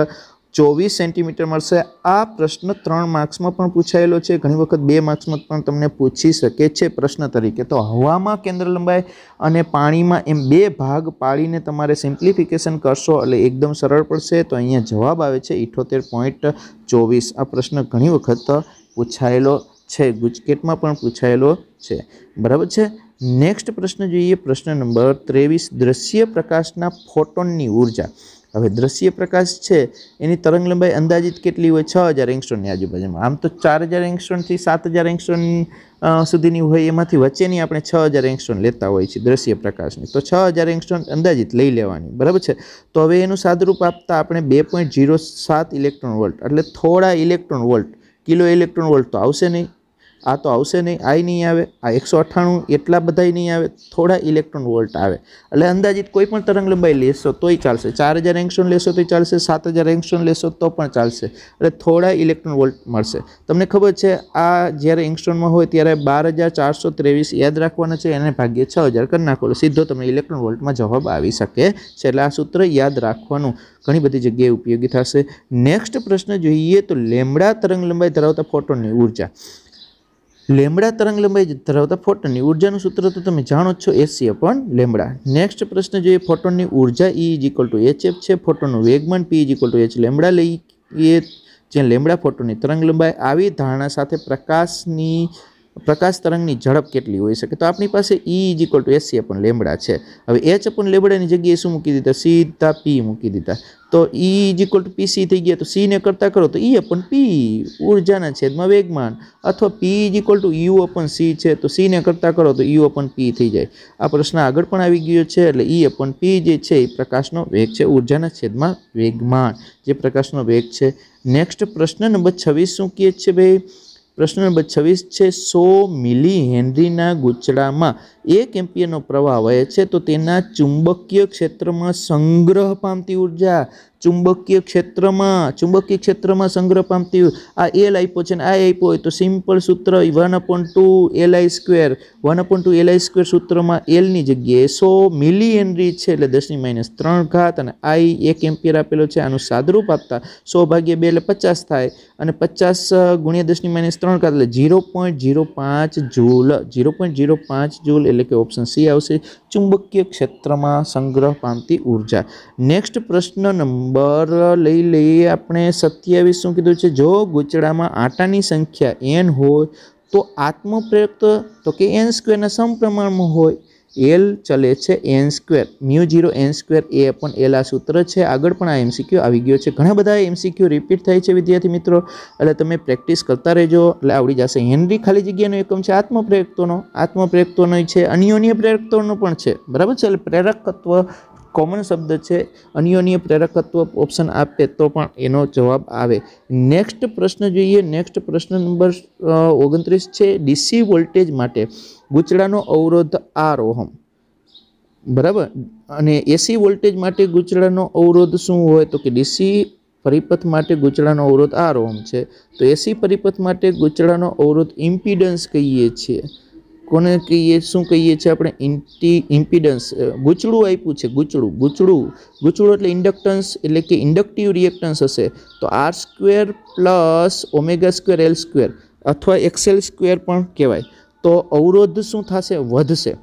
ચોવીસ સેન્ટીમીટર મળશે આ પ્રશ્ન ત્રણ માર્ક્સમાં પણ પૂછાયેલો છે ઘણી વખત બે માર્ક્સમાં પણ તમને પૂછી શકે છે પ્રશ્ન તરીકે તો હવામાં કેન્દ્ર લંબાઈ અને પાણીમાં એમ બે ભાગ પાડીને તમારે સિમ્પ્લિફિકેશન કરશો એટલે એકદમ સરળ પડશે તો અહીંયા જવાબ આવે છે ઇઠોતેર પોઈન્ટ ચોવીસ આ પ્રશ્ન ઘણી વખત પૂછાયેલો છે ગુજકેટમાં પણ પૂછાયેલો છે બરાબર છે નેક્સ્ટ પ્રશ્ન જોઈએ પ્રશ્ન નંબર ત્રેવીસ દ્રશ્ય પ્રકાશના ફોટોનની ઉર્જા હવે દ્રશ્ય પ્રકાશ છે એની તરંગ લંબાઈ અંદાજિત કેટલી હોય છ હજાર એંગસ્ટ્રોનની આજુબાજુમાં આમ તો ચાર હજાર એંગસ્ટ્રોનથી સાત હજાર એંગસ્ટ્રોન સુધીની હોય એમાંથી વચ્ચેની આપણે છ હજાર એંગસ્ટ્રોન લેતા હોઈએ છીએ દ્રશ્ય પ્રકાશની તો છ હજાર એંગસ્ટ્રોન અંદાજિત લઈ લેવાની બરાબર છે તો હવે એનું સાદરૂપ આપતા આપણે બે પોઈન્ટ જીરો સાત ઇલેક્ટ્રોન વોલ્ટ એટલે થોડા electron volt kilo electron volt તો આવશે નહીં આ તો આવશે નહીં આય નહીં આવે આ એકસો અઠ્ઠાણું એટલા બધા નહીં આવે થોડા ઇલેક્ટ્રોન વોલ્ટ આવે એટલે અંદાજિત કોઈ પણ તરંગ લંબાઈ લેશો તોય ચાલશે ચાર હજાર એંગસ્ટ્રોન લેશો તોય ચાલશે સાત હજાર એંગસ્ટ્રોન લેશો તો પણ ચાલશે એટલે થોડા ઇલેક્ટ્રોન વોલ્ટ મળશે તમને ખબર છે આ જ્યારે એંગસ્ટ્રોનમાં હોય ત્યારે બાર હજાર ચારસો ત્રેવીસ યાદ રાખવાના છે એને ભાગ્યે છ હજાર કરી નાખો સીધો તમને ઇલેક્ટ્રોન વોલ્ટમાં જવાબ આવી શકે છે એટલે આ સૂત્ર યાદ રાખવાનું ઘણી બધી જગ્યાએ ઉપયોગી થશે નેક્સ્ટ પ્રશ્ન જોઈએ તો લેમડા તરંગ લંબાઈ ધરાવતા ફોટોનની ઉર્જા લેમડા તરંગલંબાઈ ધરાવતા ફોટોનની ઉર્જાનું સૂત્ર તો તમે જાણો છો એસી અપોન લેમડા નેક્સ્ટ પ્રશ્ન જોઈએ ફોટોનની ઉર્જા E is equal to H F છે ફોટોનું વેગમન P is equal to H lambda લઈએ જે લેમડા ફોટોની તરંગલંબાઈ આવી ધારણા સાથે પ્રકાશની પ્રકાશ તરંગની ઝડપ કેટલી હોઈ શકે તો આપણી પાસે E is equal to AC upon lambda છે હવે એચ અપન લેમડાની જગ્યાએ શું મૂકી દીધા સીધા પી મૂકી દીધા તો E is equal to PC થઈ ગયા તો સીને કરતા કરો તો ઈ અપન પી ઉર્જાના છેદમાં વેગમાન અથવા P is equal to U upon C છે તો સીને કરતા કરો તો યુ અપન પી થઈ જાય આ પ્રશ્ન આગળ પણ આવી ગયો છે એટલે ઈ અપન પી જે છે એ પ્રકાશનો વેગ છે ઉર્જાના છેદમાં વેગમાન જે પ્રકાશનો વેગ છે નેક્સ્ટ પ્રશ્ન નંબર છવ્વીસ શું કહે છે ભાઈ પ્રશ્ન નંબર છવ્વીસ છે સો મિલી હેનરીના ગુચડામાં એક એમ્પિયરનો પ્રવાહ વહે છે તો તેના ચુંબકીય ક્ષેત્રમાં સંગ્રહ પામતી ઉર્જા ચુંબકીય ક્ષેત્રમાં ચુંબકીય ક્ષેત્રમાં સંગ્રહ પામતી આ એલ આપ્યો છે ને આ આપ્યો હોય તો સિમ્પલ સૂત્ર one upon two L I square one upon two L I square સૂત્રમાં એલની જગ્યાએ સો મિલી એનરી છે એટલે દસની માઇનસ ત્રણ ઘાત અને આઈ એક એમ્પિયર આપેલો છે આનું સાદરૂપ આપતા સો ભાગ્યે બે એટલે પચાસ થાય અને પચાસ ગુણ્યા દસની માઇનસ ત્રણ ઘાત એટલે ઝીરો પોઈન્ટ ઝીરો પાંચ જૂલ ઝીરો પોઈન્ટ ઝીરો પાંચ જૂલ એટલે કે ઓપ્શન સી આવશે ચુંબકીય ક્ષેત્રમાં સંગ્રહ પામતી ઉર્જા નેક્સ્ટ પ્રશ્ન નંબર લઈ લઈએ આપણે સત્યાવીસ શું કીધું છે જો ગૂંચળામાં આટાની સંખ્યા એન હોય તો આત્મપ્રેરક તો કે એન સ્ક્વેરના સમપ્રમાણમાં હોય એલ ચલે છે N square mu zero N square એ પણ એલ આ સૂત્ર છે આગળ પણ આ એમસીક્યુ આવી ગયો છે ઘણા બધા એમસીક્યુ રિપીટ થાય છે વિદ્યાર્થી મિત્રો એટલે તમે પ્રેક્ટિસ કરતા રહેજો એટલે આવડી જશે હેનરી ખાલી જગ્યાનો એકમ છે આત્મપ્રેરકતોનો આત્મપ્રેરકતોનો છે અન્યોન્ય પ્રેરકતોનો પણ છે બરાબર છે એટલે પ્રેરક કોમન શબ્દ છે અન્યોન્ય પ્રેરકત્વ ઓપ્શન આપે તો પણ એનો જવાબ આવે નેક્સ્ટ પ્રશ્ન જોઈએ નેક્સ્ટ પ્રશ્ન નંબર ઓગણત્રીસ છે ડીસી વોલ્ટેજ માટે ગુચડાનો અવરોધ આરોહમ બરાબર અને એસી વોલ્ટેજ માટે ગુચડાનો અવરોધ શું હોય તો કે ડીસી પરિપથ માટે ગુચડાનો અવરોધ આરોહમ છે તો એસી પરિપથ માટે ગુચડાનો અવરોધ ઇમ્પિડન્સ કહીએ છીએ કોને કહીએ શું કહીએ છીએ આપણે ઇન્ટી ઇમ્પિડન્સ ગૂંચળું આપ્યું છે ગૂંચળું ગૂંચળું ગૂંચળું એટલે ઇન્ડક્ટન્સ એટલે કે ઇન્ડક્ટિવ રિએક્ટન્સ હશે તો R square plus omega square L square અથવા એક્સેલ સ્ક્વેર પણ કહેવાય તો અવરોધ શું થશે વધશે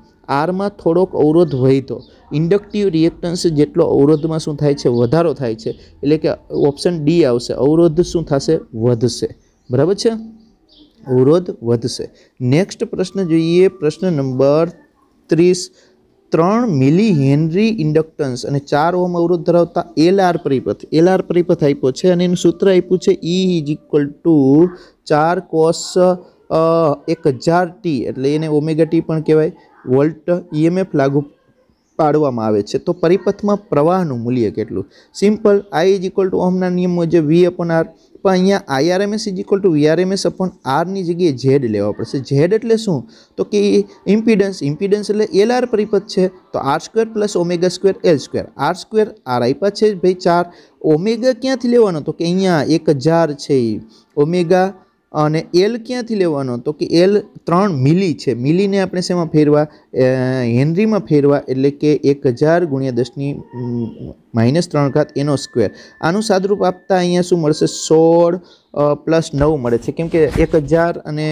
આરમાં થોડોક અવરોધ વધ્યો ઇન્ડક્ટિવ રિએક્ટન્સ જેટલો અવરોધમાં શું થાય છે વધારો થાય છે એટલે કે ઓપ્શન ડી આવશે અવરોધ શું થશે વધશે બરાબર છે અવરોધ વધશે નેક્સ્ટ પ્રશ્ન જોઈએ પ્રશ્ન નંબર ત્રીસ ત્રણ મિલી હેનરી ઇન્ડક્ટન્સ અને ચાર ઓમ અવરોધ ધરાવતા એલ આર પરિપથ એલ આર પરિપથ આપ્યો છે અને એનું સૂત્ર આપ્યું છે ઈ ઇઝ ઇક્વલ ટુ ચાર કોસ એક હજાર ટી એટલે એને ઓમેગા ટી પણ કહેવાય વોલ્ટ ઈએમએફ e લાગુ પાડવામાં આવે છે તો પરિપથમાં પ્રવાહનું મૂલ્ય કેટલું simple I is equal to ઓમના નિયમ મુજબ વી અપોન આર પણ અહીંયા IRMS is equal to VRMS upon આરની જગ્યાએ ઝેડ લેવા પડશે ઝેડ એટલે શું તો કે ઇમ્પિડન્સ ઇમ્પિડન્સ એટલે એલ આર પરિપથ છે તો R square plus omega square L square R square R આપ્યા છે ભાઈ ચાર ઓમેગા ક્યાંથી લેવાનો તો કે અહીંયા એક હજાર છે ઓમેગા અને એલ ક્યાંથી લેવાનો તો કે એલ ત્રણ મિલી છે મિલીને આપણે શેમાં ફેરવા હેનરીમાં ફેરવા એટલે કે એક હજાર ગુણ્યા દસની માઇનસ ત્રણ ઘાત એનો સ્ક્વેર આનું સાદરૂપ આપતા અહીંયા શું મળશે સોળ પ્લસ નવ મળે છે કેમ કે એક હજાર અને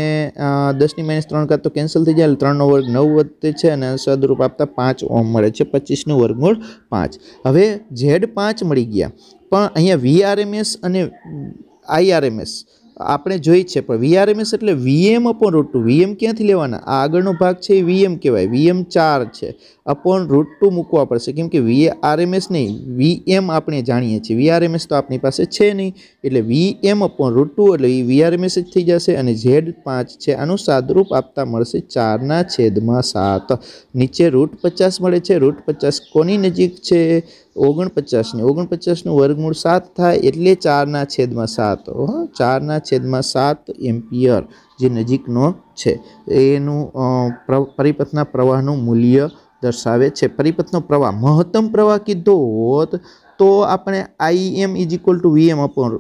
દસની માઇનસ ત્રણ ઘાત તો કેન્સલ થઈ જાય ત્રણનો વર્ગ નવ વધે છે અને સાદરૂપ આપતા પાંચ ઓમ મળે છે પચીસનું વર્ગમૂળ પાંચ હવે ઝેડ પાંચ મળી ગયા પણ અહીંયા વીઆરએમએસ અને આઈઆરએમએસ આપણે જોઈ છે પણ વીઆરએમએસ એટલે VM upon root two VM ક્યાંથી લેવાના આ આગળનો ભાગ છે એ વીએમ કહેવાય વીએમ ચાર છે અપોન રૂટ ટુ મૂકવા પડશે કેમ કે વી આરએમએસ નહીં વી એમ આપણે જાણીએ છીએ વી આરએમએસ તો આપણી પાસે છે નહીં એટલે V M upon root two એટલે વી આરએમએસ જ થઈ જશે અને ઝેડ પાંચ છે આનું સાદરૂપ આપતા મળશે ચારના છેદમાં સાત નીચે રૂટ પચાસ મળે છે રૂટ પચાસ કોની નજીક છે ઓગણપચાસની ઓગણપચાસનું વર્ગમૂળ સાત થાય એટલે ચારના છેદમાં સાત ચારના છેદમાં સાત એમ્પિયર જે નજીકનો છે એનું પરિપથના પ્રવાહનું મૂલ્ય દર્શાવે છે પરિપથનો પ્રવાહ મહત્તમ પ્રવાહ કીધો હોત તો આપણે IM M is equal to VM upon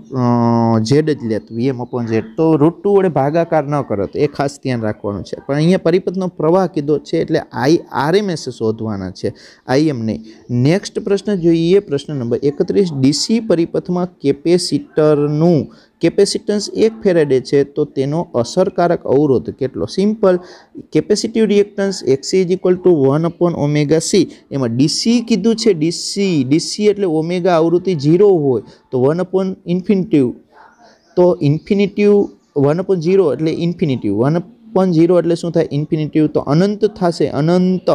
Z જ લેત વીએમ અપોન ઝેડ તો રૂટ ટુ વડે ભાગાકાર ન કરત એ ખાસ ધ્યાન રાખવાનું છે પણ અહીંયા પરિપથનો પ્રવાહ કીધો છે એટલે આઈ આરએમએસ શોધવાના છે આઈએમ નહીં નેક્સ્ટ પ્રશ્ન જોઈએ પ્રશ્ન નંબર એકત્રીસ ડીસી પરિપથમાં કેપેસિટરનું કેપેસિટન્સ એક ફેરેડે છે તો તેનો અસરકારક અવરોધ કેટલો simple capacitive reactance XC is equal to one upon omega C એમાં ડીસી કીધું છે ડીસી ડીસી એટલે ઓમેગા આવૃત્તિ ઝીરો હોય તો વન અપોન ઇન્ફિનિટિવ તો ઇન્ફિનિટિવ વન અપોન ઝીરો એટલે ઇન્ફિનિટિવ વન અપોન ઝીરો એટલે શું થાય ઇન્ફિનિટિવ તો અનંત થશે અનંત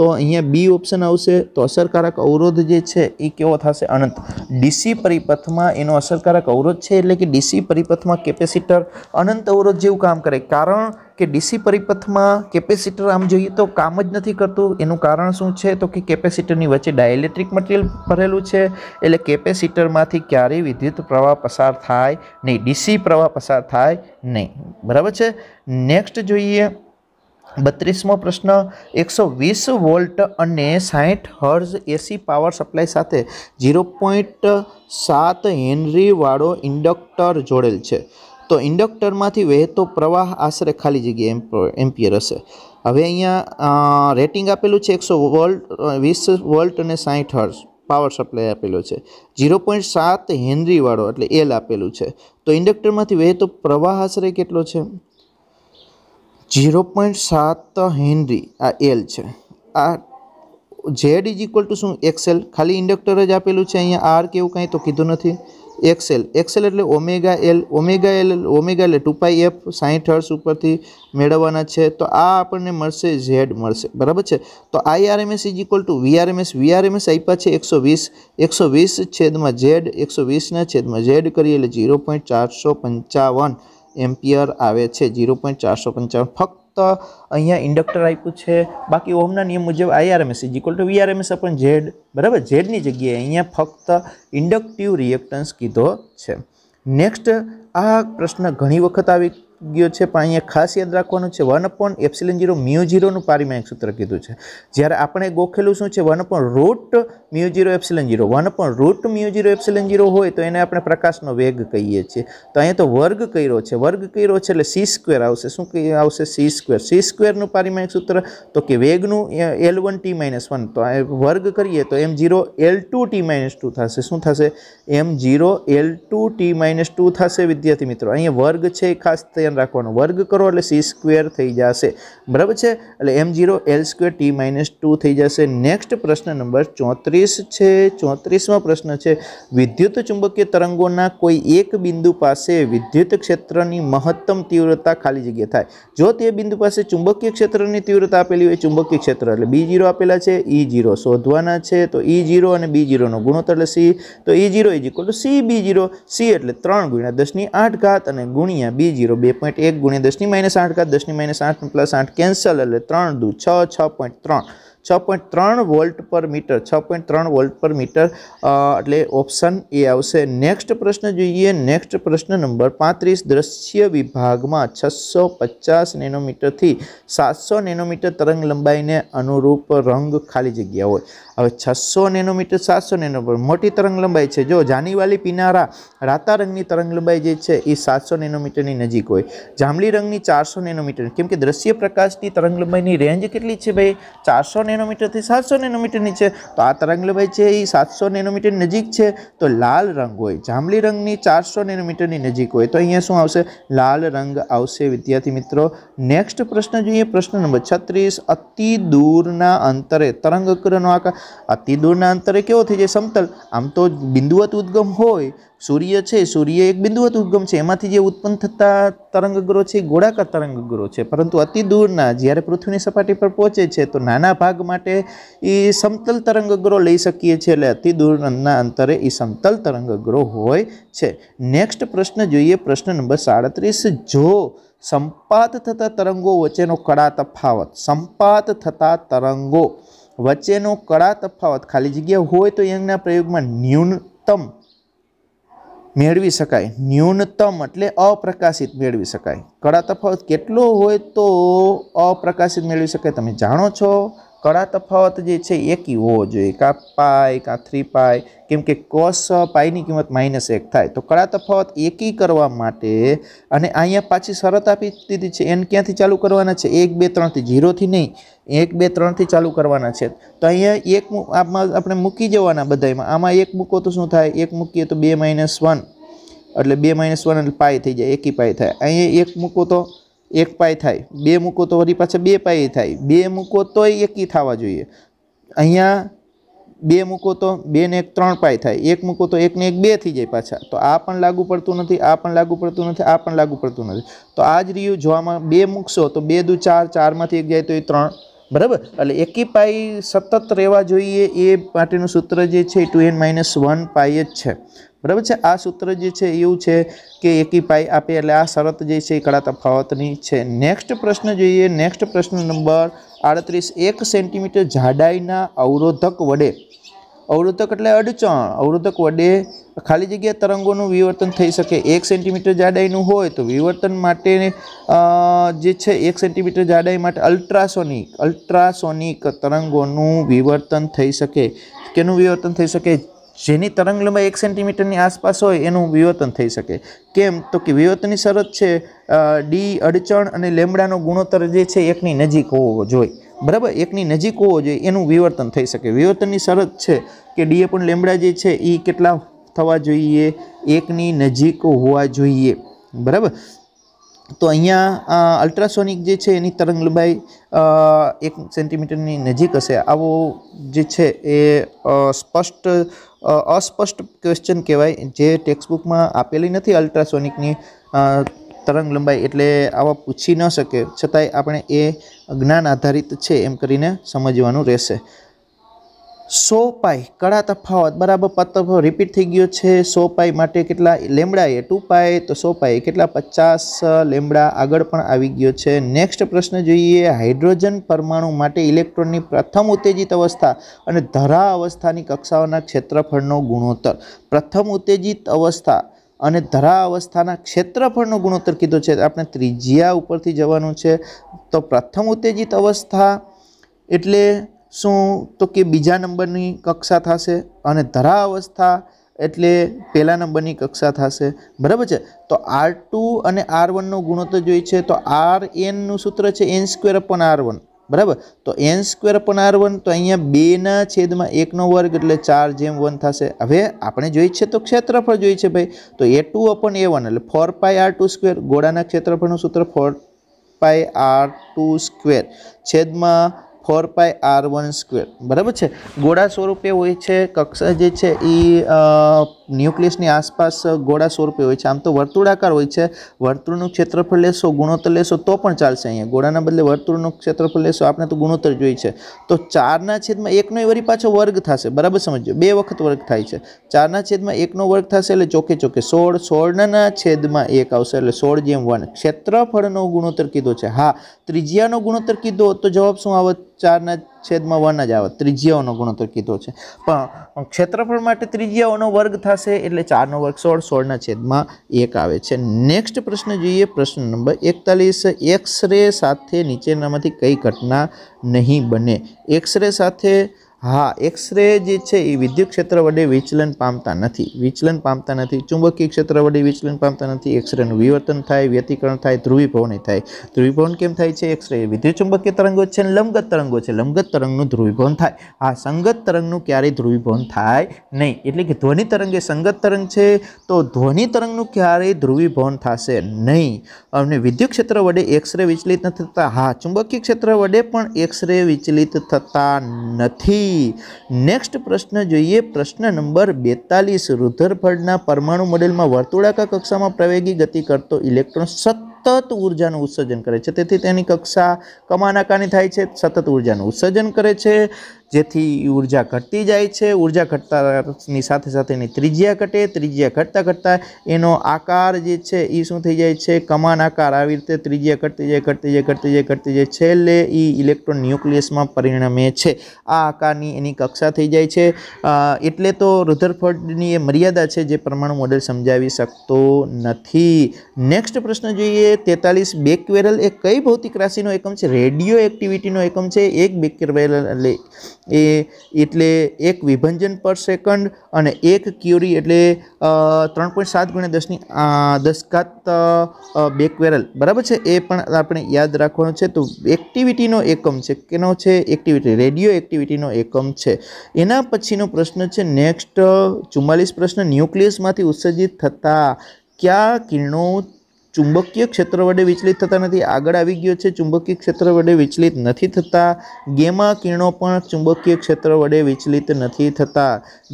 તો અહીંયા બી ઓપ્શન આવશે તો અસરકારક અવરોધ જે છે એ કેવો થશે અનંત ડીસી પરિપથમાં એનો અસરકારક અવરોધ છે એટલે કે ડીસી પરિપથમાં કેપેસિટર અનંત અવરોધ જેવું કામ કરે કારણ કે ડીસી પરિપથમાં કેપેસિટર આમ જોઈએ તો કામ જ નથી કરતું એનું કારણ શું છે તો કે કેપેસિટરની વચ્ચે ડાયલેક્ટ્રિક મટીરિયલ ભરેલું છે એટલે કેપેસિટરમાંથી ક્યારેય વિદ્યુત પ્રવાહ પસાર થાય નહીં ડીસી પ્રવાહ પસાર થાય નહીં બરાબર છે નેક્સ્ટ જોઈએ બત્રીસમો પ્રશ્ન એકસો વીસ વોલ્ટ અને સાહીઠ હર્ઝ એસી પાવર સપ્લાય સાથે ઝીરો પોઈન્ટ સાત હેનરીવાળો ઇન્ડક્ટર જોડેલ છે તો ઇન્ડક્ટરમાંથી વહેતો પ્રવાહ આશરે ખાલી જગ્યા એમ્પિયર હશે હવે અહીંયા રેટિંગ આપેલું છે એકસો વોલ્ટ વીસ વોલ્ટ અને સાહીઠ હર્ઝ પાવર સપ્લાય આપેલો છે ઝીરો પોઈન્ટ સાત હેનરીવાળો એટલે એલ આપેલું છે તો ઇન્ડક્ટરમાંથી વહેતો પ્રવાહ આશરે કેટલો છે જીરો પોઈન્ટ સાત હેનરી આ એલ છે આ ઝેડ ઇઝ ઇક્વલ ટુ શું એક્સેલ ખાલી ઇન્ડક્ટર જ આપેલું છે અહીંયા આર કેવું કંઈ તો કીધું નથી એક્સેલ એક્સેલ એટલે omega L omega L omega એટલે ટુ પાઈ એફ સાહીઠ હર્સ ઉપરથી મેળવવાના છે તો આ આપણને મળશે ઝેડ મળશે બરાબર છે તો IRMS is equal to VRMS VRMS આપ્યા છે એકસો વીસ એકસો વીસ છેદમાં ઝેડ એકસો વીસના છેદમાં ઝેડ કરીએ એટલે ઝીરો પોઈન્ટ ચારસો પંચાવન એમ્પિયર આવે છે ઝીરો પોઈન્ટ ચારસો પંચાવન ફક્ત અહીંયા ઇન્ડક્ટર આપ્યું છે બાકી ઓમના નિયમ મુજબ IRMS is equal to VRMS upon Z બરાબર ઝેડની જગ્યાએ અહીંયા ફક્ત ઇન્ડક્ટિવ રિએક્ટન્સ કીધો છે નેક્સ્ટ આ પ્રશ્ન ઘણી વખત આવી ગયો છે પણ અહીંયા ખાસ યાદ રાખવાનું છે વન અપોન એપ્સિલન જીરો મ્યુઝીરોનું જીરોનું પારિમાણિક સૂત્ર કીધું છે જ્યારે આપણે ગોખેલું શું છે one upon root mu zero zero epsilon zero one upon root mu zero zero epsilon zero હોય તો એને આપણે પ્રકાશનો વેગ કહીએ છીએ તો અહીંયા તો વર્ગ કર્યો છે વર્ગ કર્યો છે એટલે સી સ્ક્વેર આવશે શું આવશે સી સ્ક્વેર સી સ્ક્વેરનું પારિમાણિક સૂત્ર તો કે વેગનું L one T minus one તો વર્ગ કરીએ તો M zero L two T minus two થશે શું થશે M zero L two T minus two થશે વિદ્યાર્થી મિત્રો અહીંયા વર્ગ છે એ ખાસ ધ્યાન ધ્યાન રાખવાનું વર્ગ કરો એટલે સી સ્ક્વેર થઈ જશે બરાબર છે એટલે M zero L square T minus two થઈ જશે નેક્સ્ટ પ્રશ્ન નંબર ચોત્રીસ છે ચોત્રીસમાં પ્રશ્ન છે વિદ્યુત ચુંબકીય તરંગોના કોઈ એક બિંદુ પાસે વિદ્યુત ક્ષેત્રની મહત્તમ તીવ્રતા ખાલી જગ્યા થાય જો તે બિંદુ પાસે ચુંબકીય ક્ષેત્રની તીવ્રતા આપેલી હોય ચુંબકીય ક્ષેત્ર એટલે બી જીરો આપેલા છે ઈ જીરો શોધવાના છે તો ઈ જીરો અને બી જીરોનો ગુણોત્તર એટલે સી તો E zero is equal to C B zero C એટલે ત્રણ ગુણ્યા દસની આઠ ઘાત અને ગુણ્યા બી જીરો બે પોઈન્ટ એક ગુણ્યા દસની માઇનસ આઠ ઘાત દસની માઇનસ આઠ પ્લસ આઠ કેન્સલ એટલે ત્રણ દૂ છ છ પોઈન્ટ ત્રણ છ પોઈન્ટ ત્રણ વોલ્ટ પર મીટર છ પોઈન્ટ ત્રણ વોલ્ટ પર મીટર એટલે ઓપ્શન એ આવશે નેક્સ્ટ પ્રશ્ન જોઈએ નેક્સ્ટ પ્રશ્ન નંબર પાંત્રીસ દ્રશ્ય વિભાગમાં છસો પચાસ નેનોમીટરથી સાતસો નેનોમીટર તરંગ લંબાઈને અનુરૂપ રંગ ખાલી જગ્યા હોય હવે છસો નેનોમીટર સાતસો નેનોમીટર મોટી તરંગ લંબાઈ છે જો જાનીવાલી પીનારા રાતા રંગની તરંગ લંબાઈ જે છે એ સાતસો નેનોમીટરની નજીક હોય જાંબલી રંગની ચારસો નેનોમીટર કેમ કે દ્રશ્ય પ્રકાશની તરંગ લંબાઈની રેન્જ કેટલી છે ભાઈ ચારસો નેનોમીટરથી સાતસો નેનોમીટરની છે તો આ તરંગ લંબાઈ છે એ સાતસો નેનોમીટર નજીક છે તો લાલ રંગ હોય જાંબલી રંગની ચારસો નેનોમીટરની નજીક હોય તો અહીંયા શું આવશે લાલ રંગ આવશે વિદ્યાર્થી મિત્રો નેક્સ્ટ પ્રશ્ન જોઈએ પ્રશ્ન નંબર છત્રીસ અતિ દૂરના અંતરે તરંગગ્રહનો આકાર અતિ દૂરના અંતરે કેવો થઈ જાય સમતલ આમ તો બિંદુવત ઉદ્ગમ હોય સૂર્ય છે સૂર્ય એક બિંદુવત ઉદ્ગમ છે એમાંથી જે ઉત્પન્ન થતા તરંગગ્રહો છે એ ગોળાકાર તરંગગ્રહો છે પરંતુ અતિ દૂરના જ્યારે પૃથ્વીની સપાટી પર પહોંચે છે તો નાના ભાગ માટે એ સમતલ તરંગગ્રહો લઈ શકીએ છીએ એટલે અતિ દૂરના અંતરે એ સમતલ તરંગગ્રહ હોય છે નેક્સ્ટ પ્રશ્ન જોઈએ પ્રશ્ન નંબર સાડત્રીસ જો સંપાત થતા તરંગો વચ્ચેનો કડા તફાવત સંપાત થતા તરંગો વચ્ચેનો કડા તફાવત ખાલી જગ્યા હોય તો યંગના પ્રયોગમાં ન્યૂનતમ મેળવી શકાય ન્યૂનતમ એટલે અપ્રકાશિત મેળવી શકાય કડા તફાવત કેટલો હોય તો અપ્રકાશિત મેળવી શકાય તમે જાણો છો કડા તફાવત જે છે એકી હોવો જોઈએ કાં પાય કાં થ્રી પાય કેમ કે કોસ પાયની કિંમત માઇનસ એક થાય તો કળા તફાવત એકી કરવા માટે અને અહીંયા પાછી શરત આપી દીધી છે એન ક્યાંથી ચાલુ કરવાના છે એક બે ત્રણથી ઝીરોથી નહીં એક બે ત્રણથી ચાલુ કરવાના છે તો અહીંયા એક આમાં આપણે મૂકી જવાના બધામાં આમાં એક મૂકો તો શું થાય એક મૂકીએ તો બે માઇનસ વન એટલે બે માઇનસ વન એટલે પાય થઈ જાય એકી પાય થાય અહીંયા એક મૂકો તો એક પાય થાય બે મૂકો તો વળી પાછા બે પાયે થાય બે મૂકો તોય એકી થવા જોઈએ અહીંયા બે મૂકો તો બે ને એક ત્રણ પાય થાય એક મૂકો તો એકને એક બે થઈ જાય પાછા તો આ પણ લાગુ પડતું નથી આ પણ લાગુ પડતું નથી આ પણ લાગુ પડતું નથી તો આ જ રહ્યું જોવામાં બે મૂકશો તો બે દુ ચાર ચારમાંથી એક જાય તો એ ત્રણ બરાબર એટલે એકી પાઈ સતત રહેવા જોઈએ એ માટેનું સૂત્ર જે છે two N minus one pi જ છે બરાબર છે આ સૂત્ર જે છે એવું છે કે એકી પાઈ આપે એટલે આ શરત જે છે એ કળા તફાવતની છે નેક્સ્ટ પ્રશ્ન જોઈએ નેક્સ્ટ પ્રશ્ન નંબર આડત્રીસ એક સેન્ટીમીટર જાડાઈના અવરોધક વડે અવરોધક એટલે અડચણ અવરોધક વડે ખાલી જગ્યા તરંગોનું વિવર્તન થઈ શકે એક સેન્ટીમીટર જાડાઈનું હોય તો વિવર્તન માટે જે છે એક સેન્ટીમીટર જાડાઈ માટે અલ્ટ્રાસોનિક અલ્ટ્રાસોનિક તરંગોનું વિવર્તન થઈ શકે કેનું વિવર્તન થઈ શકે જેની તરંગલંબાઈ એક સેન્ટીમીટરની આસપાસ હોય એનું વિવર્તન થઈ શકે કેમ તો કે વિવર્તનની શરત છે ડી અડચણ અને લેમડાનો ગુણોત્તર જે છે એકની નજીક હોવો જોઈએ બરાબર એકની નજીક હોવો જોઈએ એનું વિવર્તન થઈ શકે વિવર્તનની શરત છે કે ડી પણ લેમડા જે છે એ કેટલા થવા જોઈએ એકની નજીક હોવા જોઈએ બરાબર તો અહીંયા અલ્ટ્રાસોનિક જે છે એની તરંગલંબાઈ એક સેન્ટીમીટરની નજીક હશે આવો જે છે એ સ્પષ્ટ અસ્પષ્ટ ક્વેશ્ચન કહેવાય જે ટેક્સ્ટબુકમાં આપેલી નથી અલ્ટ્રાસોનિકની તરંગ લંબાઈ એટલે આવા પૂછી ન શકે છતાંય આપણે એ જ્ઞાન આધારિત છે એમ કરીને સમજવાનું રહેશે સો પાઈ કડા તફાવત બરાબર પદ રિપીટ થઈ ગયો છે સો પાઈ માટે કેટલા લેમડા એ ટુ પાય તો સો પાઈ કેટલા પચાસ લેમડા આગળ પણ આવી ગયો છે નેક્સ્ટ પ્રશ્ન જોઈએ હાઇડ્રોજન પરમાણુ માટે ઇલેક્ટ્રોનની પ્રથમ ઉત્તેજિત અવસ્થા અને ધરા અવસ્થાની કક્ષાઓના ક્ષેત્રફળનો ગુણોત્તર પ્રથમ ઉત્તેજિત અવસ્થા અને ધરા અવસ્થાના ક્ષેત્રફળનો ગુણોત્તર કીધો છે આપણે ત્રિજ્યા ઉપરથી જવાનું છે તો પ્રથમ ઉત્તેજિત અવસ્થા એટલે શું તો કે બીજા નંબરની કક્ષા થશે અને ધરા અવસ્થા એટલે પહેલા નંબરની કક્ષા થશે બરાબર છે તો આર ટુ અને આર વનનો ગુણોત્તર જોઈએ છે તો આર એનનું સૂત્ર છે N square upon R one બરાબર તો N square upon R one તો અહીંયા બેના છેદમાં એકનો વર્ગ એટલે ચાર જેમ વન થશે હવે આપણે જોઈએ છે તો ક્ષેત્રફળ જોઈએ છે ભાઈ તો A two upon A one એટલે four pi R two square ગોળાના ક્ષેત્રફળનું સૂત્ર four pi R two square છેદમાં four pi R one square બરાબર છે ગોળા સ્વરૂપે હોય છે કક્ષા જે છે એ ન્યુક્લિયસની આસપાસ ગોળા સ્વરૂપે હોય છે આમ તો વર્તુળાકાર હોય છે વર્તુળનું ક્ષેત્રફળ લેશો ગુણોત્તર લેશો તો પણ ચાલશે અહીંયા ગોળાના બદલે વર્તુળનું ક્ષેત્રફળ લેશો આપણે તો ગુણોત્તર જોઈએ છે તો ચારના છેદમાં એકનો વળી પાછો વર્ગ થશે બરાબર સમજો બે વખત વર્ગ થાય છે ચારના છેદમાં એકનો વર્ગ થશે એટલે ચોકે ચોકે સોળ સોળના છેદમાં એક આવશે એટલે સોળ જેમ વન ક્ષેત્રફળનો ગુણોત્તર કીધો છે હા ત્રિજ્યાનો ગુણોત્તર કીધો તો જવાબ શું આવે ચારના છેદમાં વન જ આવે ત્રિજ્યાઓનો ગુણોત્તર કીધો છે પણ ક્ષેત્રફળ માટે ત્રિજ્યાઓનો વર્ગ થશે એટલે ચારનો વર્ગ સોળ સોળના છેદમાં એક આવે છે નેક્સ્ટ પ્રશ્ન જોઈએ પ્રશ્ન નંબર એકતાલીસ એક્સ રે સાથે નીચેનામાંથી કઈ ઘટના નહીં બને એક્સ રે સાથે હા એક્સરે જે છે એ વિદ્યુત ક્ષેત્ર વડે વિચલન પામતા નથી વિચલન પામતા નથી ચુંબકીય ક્ષેત્ર વડે વિચલન પામતા નથી એક્સરેનું વિવર્તન થાય વ્યતિકરણ થાય ધ્રુવીભવન થાય ધ્રુવીભવન કેમ થાય છે એક્સરે વિદ્યુત ચુંબકીય તરંગો છે અને લંબગત તરંગો છે લંબગત તરંગનું ધ્રુવીભવન થાય આ સંગત તરંગનું ક્યારેય ધ્રુવીભવન થાય નહીં એટલે કે ધ્વનિ તરંગ એ સંગત તરંગ છે તો ધ્વનિ તરંગનું ક્યારેય ધ્રુવીભવન થશે નહીં અને વિદ્યુત ક્ષેત્ર વડે એક્સરે વિચલિત નથી થતા હા ચુંબકીય ક્ષેત્ર વડે પણ એક્સરે વિચલિત થતા નથી નથી નેક્સ્ટ પ્રશ્ન જોઈએ પ્રશ્ન નંબર બેતાલીસ રુદ્રફળના પરમાણુ મોડેલમાં વર્તુળાકા કક્ષામાં પ્રવેગી ગતિ કરતો ઇલેક્ટ્રોન સતત ઉર્જાનું ઉત્સર્જન કરે છે તેથી તેની કક્ષા કમાનાકાની થાય છે સતત ઉર્જાનું ઉત્સર્જન કરે છે જેથી ઉર્જા ઘટતી જાય છે ઉર્જા ઘટતાની સાથે સાથે એની ત્રિજ્યા ઘટે ત્રિજ્યા ઘટતા ઘટતા એનો આકાર જે છે એ શું થઈ જાય છે કમાન આકાર આવી રીતે ત્રિજ્યા ઘટતી જાય ઘટતી જાય ઘટતી જાય ઘટતી જાય છેલ્લે એ ઇલેક્ટ્રોન ન્યુક્લિયસમાં પરિણમે છે આ આકારની એની કક્ષા થઈ જાય છે એટલે તો રુધરફોર્ડની એ મર્યાદા છે જે પરમાણુ મોડેલ સમજાવી શકતો નથી નેક્સ્ટ પ્રશ્ન જોઈએ તેતાલીસ બેકવેરલ એ કઈ ભૌતિક રાશિનો એકમ છે રેડિયો એક્ટિવિટીનો એકમ છે એક બેકવેરલ એટલે એ એટલે એક વિભંજન પર સેકન્ડ અને એક ક્યુરી એટલે ત્રણ પોઈન્ટ સાત ગુણ્યા દસની દસઘાત બે ક્વેરલ બરાબર છે એ પણ આપણે યાદ રાખવાનું છે તો એક્ટિવિટીનો એકમ છે કેનો છે એક્ટિવિટી રેડિયો એક્ટિવિટીનો એકમ છે એના પછીનો પ્રશ્ન છે નેક્સ્ટ ચુમ્માલીસ પ્રશ્ન ન્યુક્લિયસમાંથી ઉત્સર્જિત થતા કયા કિરણો ચુંબકીય ક્ષેત્ર વડે વિચલિત થતા નથી આગળ આવી ગયો છે ચુંબકીય ક્ષેત્ર વડે વિચલિત નથી થતા ગેમા કિરણો પણ ચુંબકીય ક્ષેત્ર વડે વિચલિત નથી થતા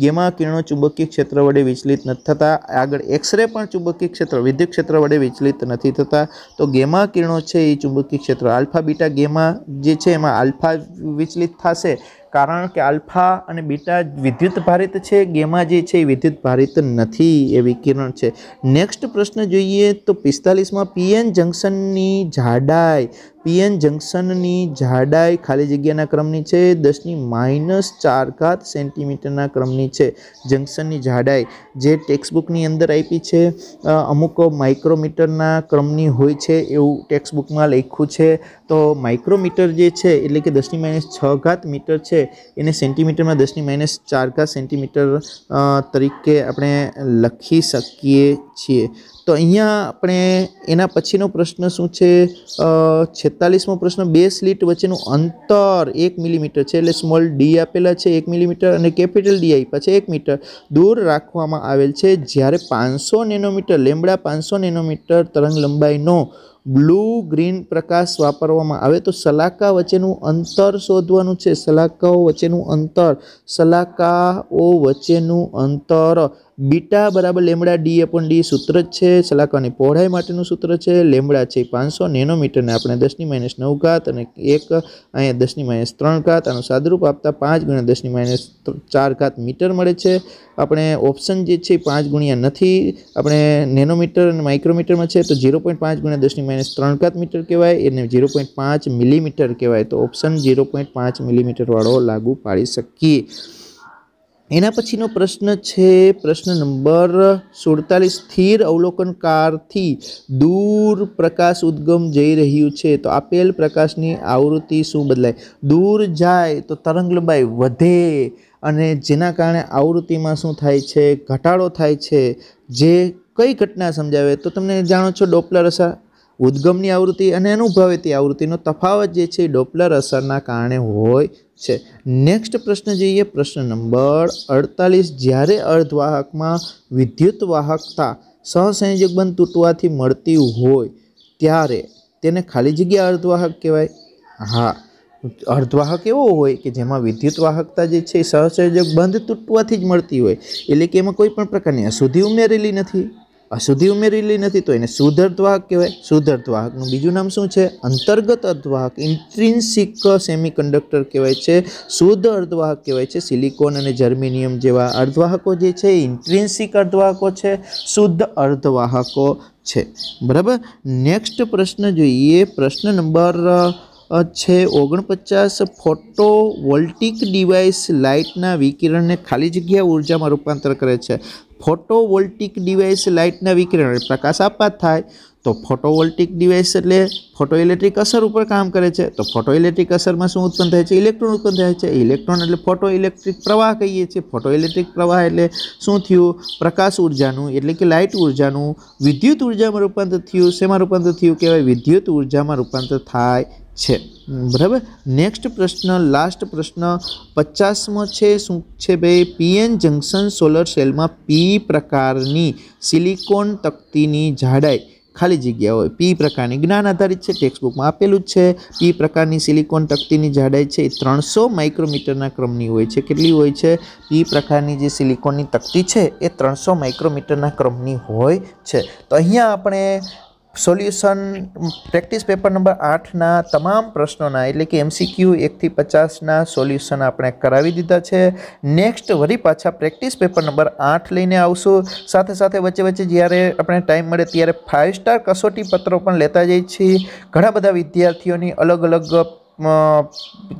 ગેમા કિરણો ચુંબકીય ક્ષેત્ર વડે વિચલિત નથી થતા આગળ એક્સરે પણ ચુંબકીય ક્ષેત્ર વિદ્યુત ક્ષેત્ર વડે વિચલિત નથી થતા તો ગેમા કિરણો છે એ ચુંબકીય ક્ષેત્ર આલ્ફા બીટા ગેમા જે છે એમાં આલ્ફા વિચલિત થશે કારણ કે આલ્ફા અને બીટા વિદ્યુત ભારિત છે ગેમા જે છે એ વિદ્યુત ભારિત નથી એ વિકિરણ છે નેક્સ્ટ પ્રશ્ન જોઈએ તો પિસ્તાલીસમાં પીએન જંકશનની જાડાઈ પીએન જંકશનની જાડાઈ ખાલી જગ્યાના ક્રમની છે દસની માઇનસ ચાર ઘાત સેન્ટીમીટરના ક્રમની છે જંકશનની જાડાઈ જે ટેક્સ્ટબુકની અંદર આપી છે અમુક માઇક્રોમીટરના ક્રમની હોય છે એવું ટેક્સ્ટબુકમાં લખ્યું છે તો માઇક્રોમીટર જે છે એટલે કે દસની માઇનસ છ ઘાત મીટર છે એને સેન્ટીમીટરમાં દસની માઇનસ ચાર ઘાત સેન્ટીમીટર તરીકે આપણે લખી શકીએ છીએ તો અહીંયા આપણે એના પછીનો પ્રશ્ન શું છે છેતાલીસમો પ્રશ્ન બે સ્લીટ વચ્ચેનું અંતર એક મિલીમીટર છે એટલે સ્મોલ ડી આપેલા છે એક મિલીમીટર અને કેપિટલ ડી આપ્યા છે એક મીટર દૂર રાખવામાં આવેલ છે જ્યારે પાંચસો નેનોમીટર લેમડા પાંચસો નેનોમીટર તરંગ લંબાઈનો બ્લુ ગ્રીન પ્રકાશ વાપરવામાં આવે તો સલાકા વચ્ચેનું અંતર શોધવાનું છે સલાકાઓ વચ્ચેનું અંતર સલાકાઓ વચ્ચેનું અંતર બીટા બરાબર લેમડા ડી અપોન ડી સૂત્ર જ છે સલાકાની પહોળાઈ માટેનું સૂત્ર છે લેમડા છે પાંચસો નેનોમીટરને આપણે દસની માઇનસ નવ ઘાત અને એક અહીંયા દસની માઇનસ ત્રણ ઘાત આનું સાદરૂપ આપતા પાંચ ગુણ્યા દસની માઇનસ ચાર ઘાત મીટર મળે છે આપણે ઓપ્શન જે છે પાંચ ગુણ્યા નથી આપણે નેનોમીટર અને માઇક્રોમીટરમાં છે તો ઝીરો પોઈન્ટ પાંચ ગુણ્યા દસની માઇનસ ત્રણ ઘાત મીટર કહેવાય એને ઝીરો પોઈન્ટ પાંચ મિલીમીટર કહેવાય તો ઓપ્શન ઝીરો પોઈન્ટ પાંચ મિલીમીટરવાળો લાગુ પાડી શકીએ એના પછીનો પ્રશ્ન છે પ્રશ્ન નંબર સુડતાલીસ સ્થિર અવલોકનકારથી દૂર પ્રકાશ ઉદ્ગમ જઈ રહ્યું છે તો આપેલ પ્રકાશની આવૃત્તિ શું બદલાય દૂર જાય તો તરંગ તરંગલંબાઈ વધે અને જેના કારણે આવૃત્તિમાં શું થાય છે ઘટાડો થાય છે જે કઈ ઘટના સમજાવે તો તમને જાણો છો ડોપલર અસર ઉદ્ગમની આવૃત્તિ અને અનુભવેતી આવૃત્તિનો તફાવત જે છે એ ડોપલર અસરના કારણે હોય છે નેક્સ્ટ પ્રશ્ન જોઈએ પ્રશ્ન નંબર અડતાલીસ જ્યારે અર્ધવાહકમાં વિદ્યુત વાહકતા સહસંયોજકબંધ તૂટવાથી મળતી હોય ત્યારે તેને ખાલી જગ્યા અર્ધવાહક કહેવાય હા અર્ધવાહક એવો હોય કે જેમાં વિદ્યુત વાહકતા જે છે સહસંયોજક બંધ તૂટવાથી જ મળતી હોય એટલે કે એમાં કોઈ પણ પ્રકારની અશુદ્ધિ ઉમેરેલી નથી અશુદ્ધિ ઉમેરેલી નથી તો એને શુદ્ધ અર્ધવાહક કહેવાય શુદ્ધ અર્ધવાહકનું બીજું નામ શું છે અંતર્ગત અર્ધવાહક ઇન્ટ્રિન્સિક સેમિકન્ડક્ટર કહેવાય છે શુદ્ધ અર્ધવાહક કહેવાય છે સિલિકોન અને જર્મેનિયમ જેવા અર્ધવાહકો જે છે એ ઇન્ટ્રિન્સિક અર્ધવાહકો છે શુદ્ધ અર્ધવાહકો છે બરાબર નેક્સ્ટ પ્રશ્ન જોઈએ પ્રશ્ન નંબર છે ઓગણપચાસ ફોટો વોલ્ટિક ડિવાઇસ લાઇટના વિકિરણને ખાલી જગ્યા ઉર્જામાં રૂપાંતર કરે છે ફોટોવોલ્ટિક ડિવાઇસ લાઇટના વિકિરણ પ્રકાશ આપવા થાય તો ફોટોવોલ્ટિક ડિવાઇસ એટલે ફોટો ઇલેક્ટ્રિક અસર ઉપર કામ કરે છે તો ફોટો ઇલેક્ટ્રિક અસરમાં શું ઉત્પન્ન થાય છે ઇલેક્ટ્રોન ઉત્પન્ન થાય છે ઇલેક્ટ્રોન એટલે ફોટો ઇલેક્ટ્રિક પ્રવાહ કહીએ છીએ ફોટો ઇલેક્ટ્રિક પ્રવાહ એટલે શું થયું પ્રકાશ ઉર્જાનું એટલે કે લાઇટ ઉર્જાનું વિદ્યુત ઉર્જામાં રૂપાંતર થયું શેમાં રૂપાંતર થયું કહેવાય વિદ્યુત ઉર્જામાં રૂપાંતર થાય છે બરાબર નેક્સ્ટ પ્રશ્ન લાસ્ટ પ્રશ્ન પચાસમો છે શું છે ભાઈ પીએન જંકશન સોલર સેલમાં પી પ્રકારની સિલિકોન તકતીની જાડાઈ ખાલી જગ્યા હોય પી પ્રકારની જ્ઞાન આધારિત છે ટેક્સ્ટબુકમાં આપેલું જ છે પી પ્રકારની સિલિકોન તકતીની જાડાઈ છે એ ત્રણસો માઇક્રોમીટરના ક્રમની હોય છે કેટલી હોય છે પી પ્રકારની જે સિલિકોનની તકતી છે એ ત્રણસો માઇક્રોમીટરના ક્રમની હોય છે તો અહીંયા આપણે સોલ્યુશન પ્રેક્ટિસ પેપર નંબર આઠના તમામ પ્રશ્નોના એટલે કે એમસીક્યુ એકથી પચાસના સોલ્યુશન આપણે કરાવી દીધા છે નેક્સ્ટ વરી પાછા પ્રેક્ટિસ પેપર નંબર આઠ લઈને આવશું સાથે સાથે વચ્ચે વચ્ચે જ્યારે આપણે ટાઈમ મળે ત્યારે ફાઇવ સ્ટાર કસોટી પત્રો પણ લેતા જઈએ છીએ ઘણા બધા વિદ્યાર્થીઓની અલગ અલગ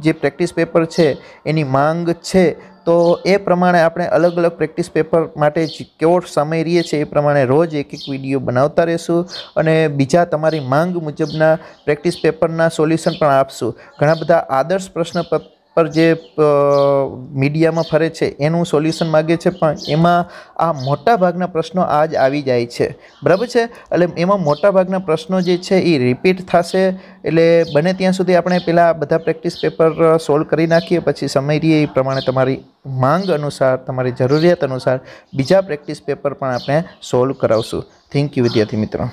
જે પ્રેક્ટિસ પેપર છે એની માંગ છે તો એ પ્રમાણે આપણે અલગ અલગ પ્રેક્ટિસ પેપર માટે કેવો સમય રહીએ છીએ એ પ્રમાણે રોજ એક એક વિડીયો બનાવતા રહીશું અને બીજા તમારી માંગ મુજબના પ્રેક્ટિસ પેપરના સોલ્યુશન પણ આપશું ઘણા બધા આદર્શ પ્રશ્નપત્ર પર જે મીડિયામાં ફરે છે એનું સોલ્યુશન માગે છે પણ એમાં આ મોટાભાગના પ્રશ્નો આજ આવી જાય છે બરાબર છે એટલે એમાં મોટાભાગના પ્રશ્નો જે છે એ રિપીટ થશે એટલે બને ત્યાં સુધી આપણે પહેલાં બધા પ્રેક્ટિસ પેપર સોલ્વ કરી નાખીએ પછી સમય રહીએ એ પ્રમાણે તમારી માંગ અનુસાર તમારી જરૂરિયાત અનુસાર બીજા પ્રેક્ટિસ પેપર પણ આપણે સોલ્વ કરાવશું થેન્ક યુ વિદ્યાર્થી મિત્રો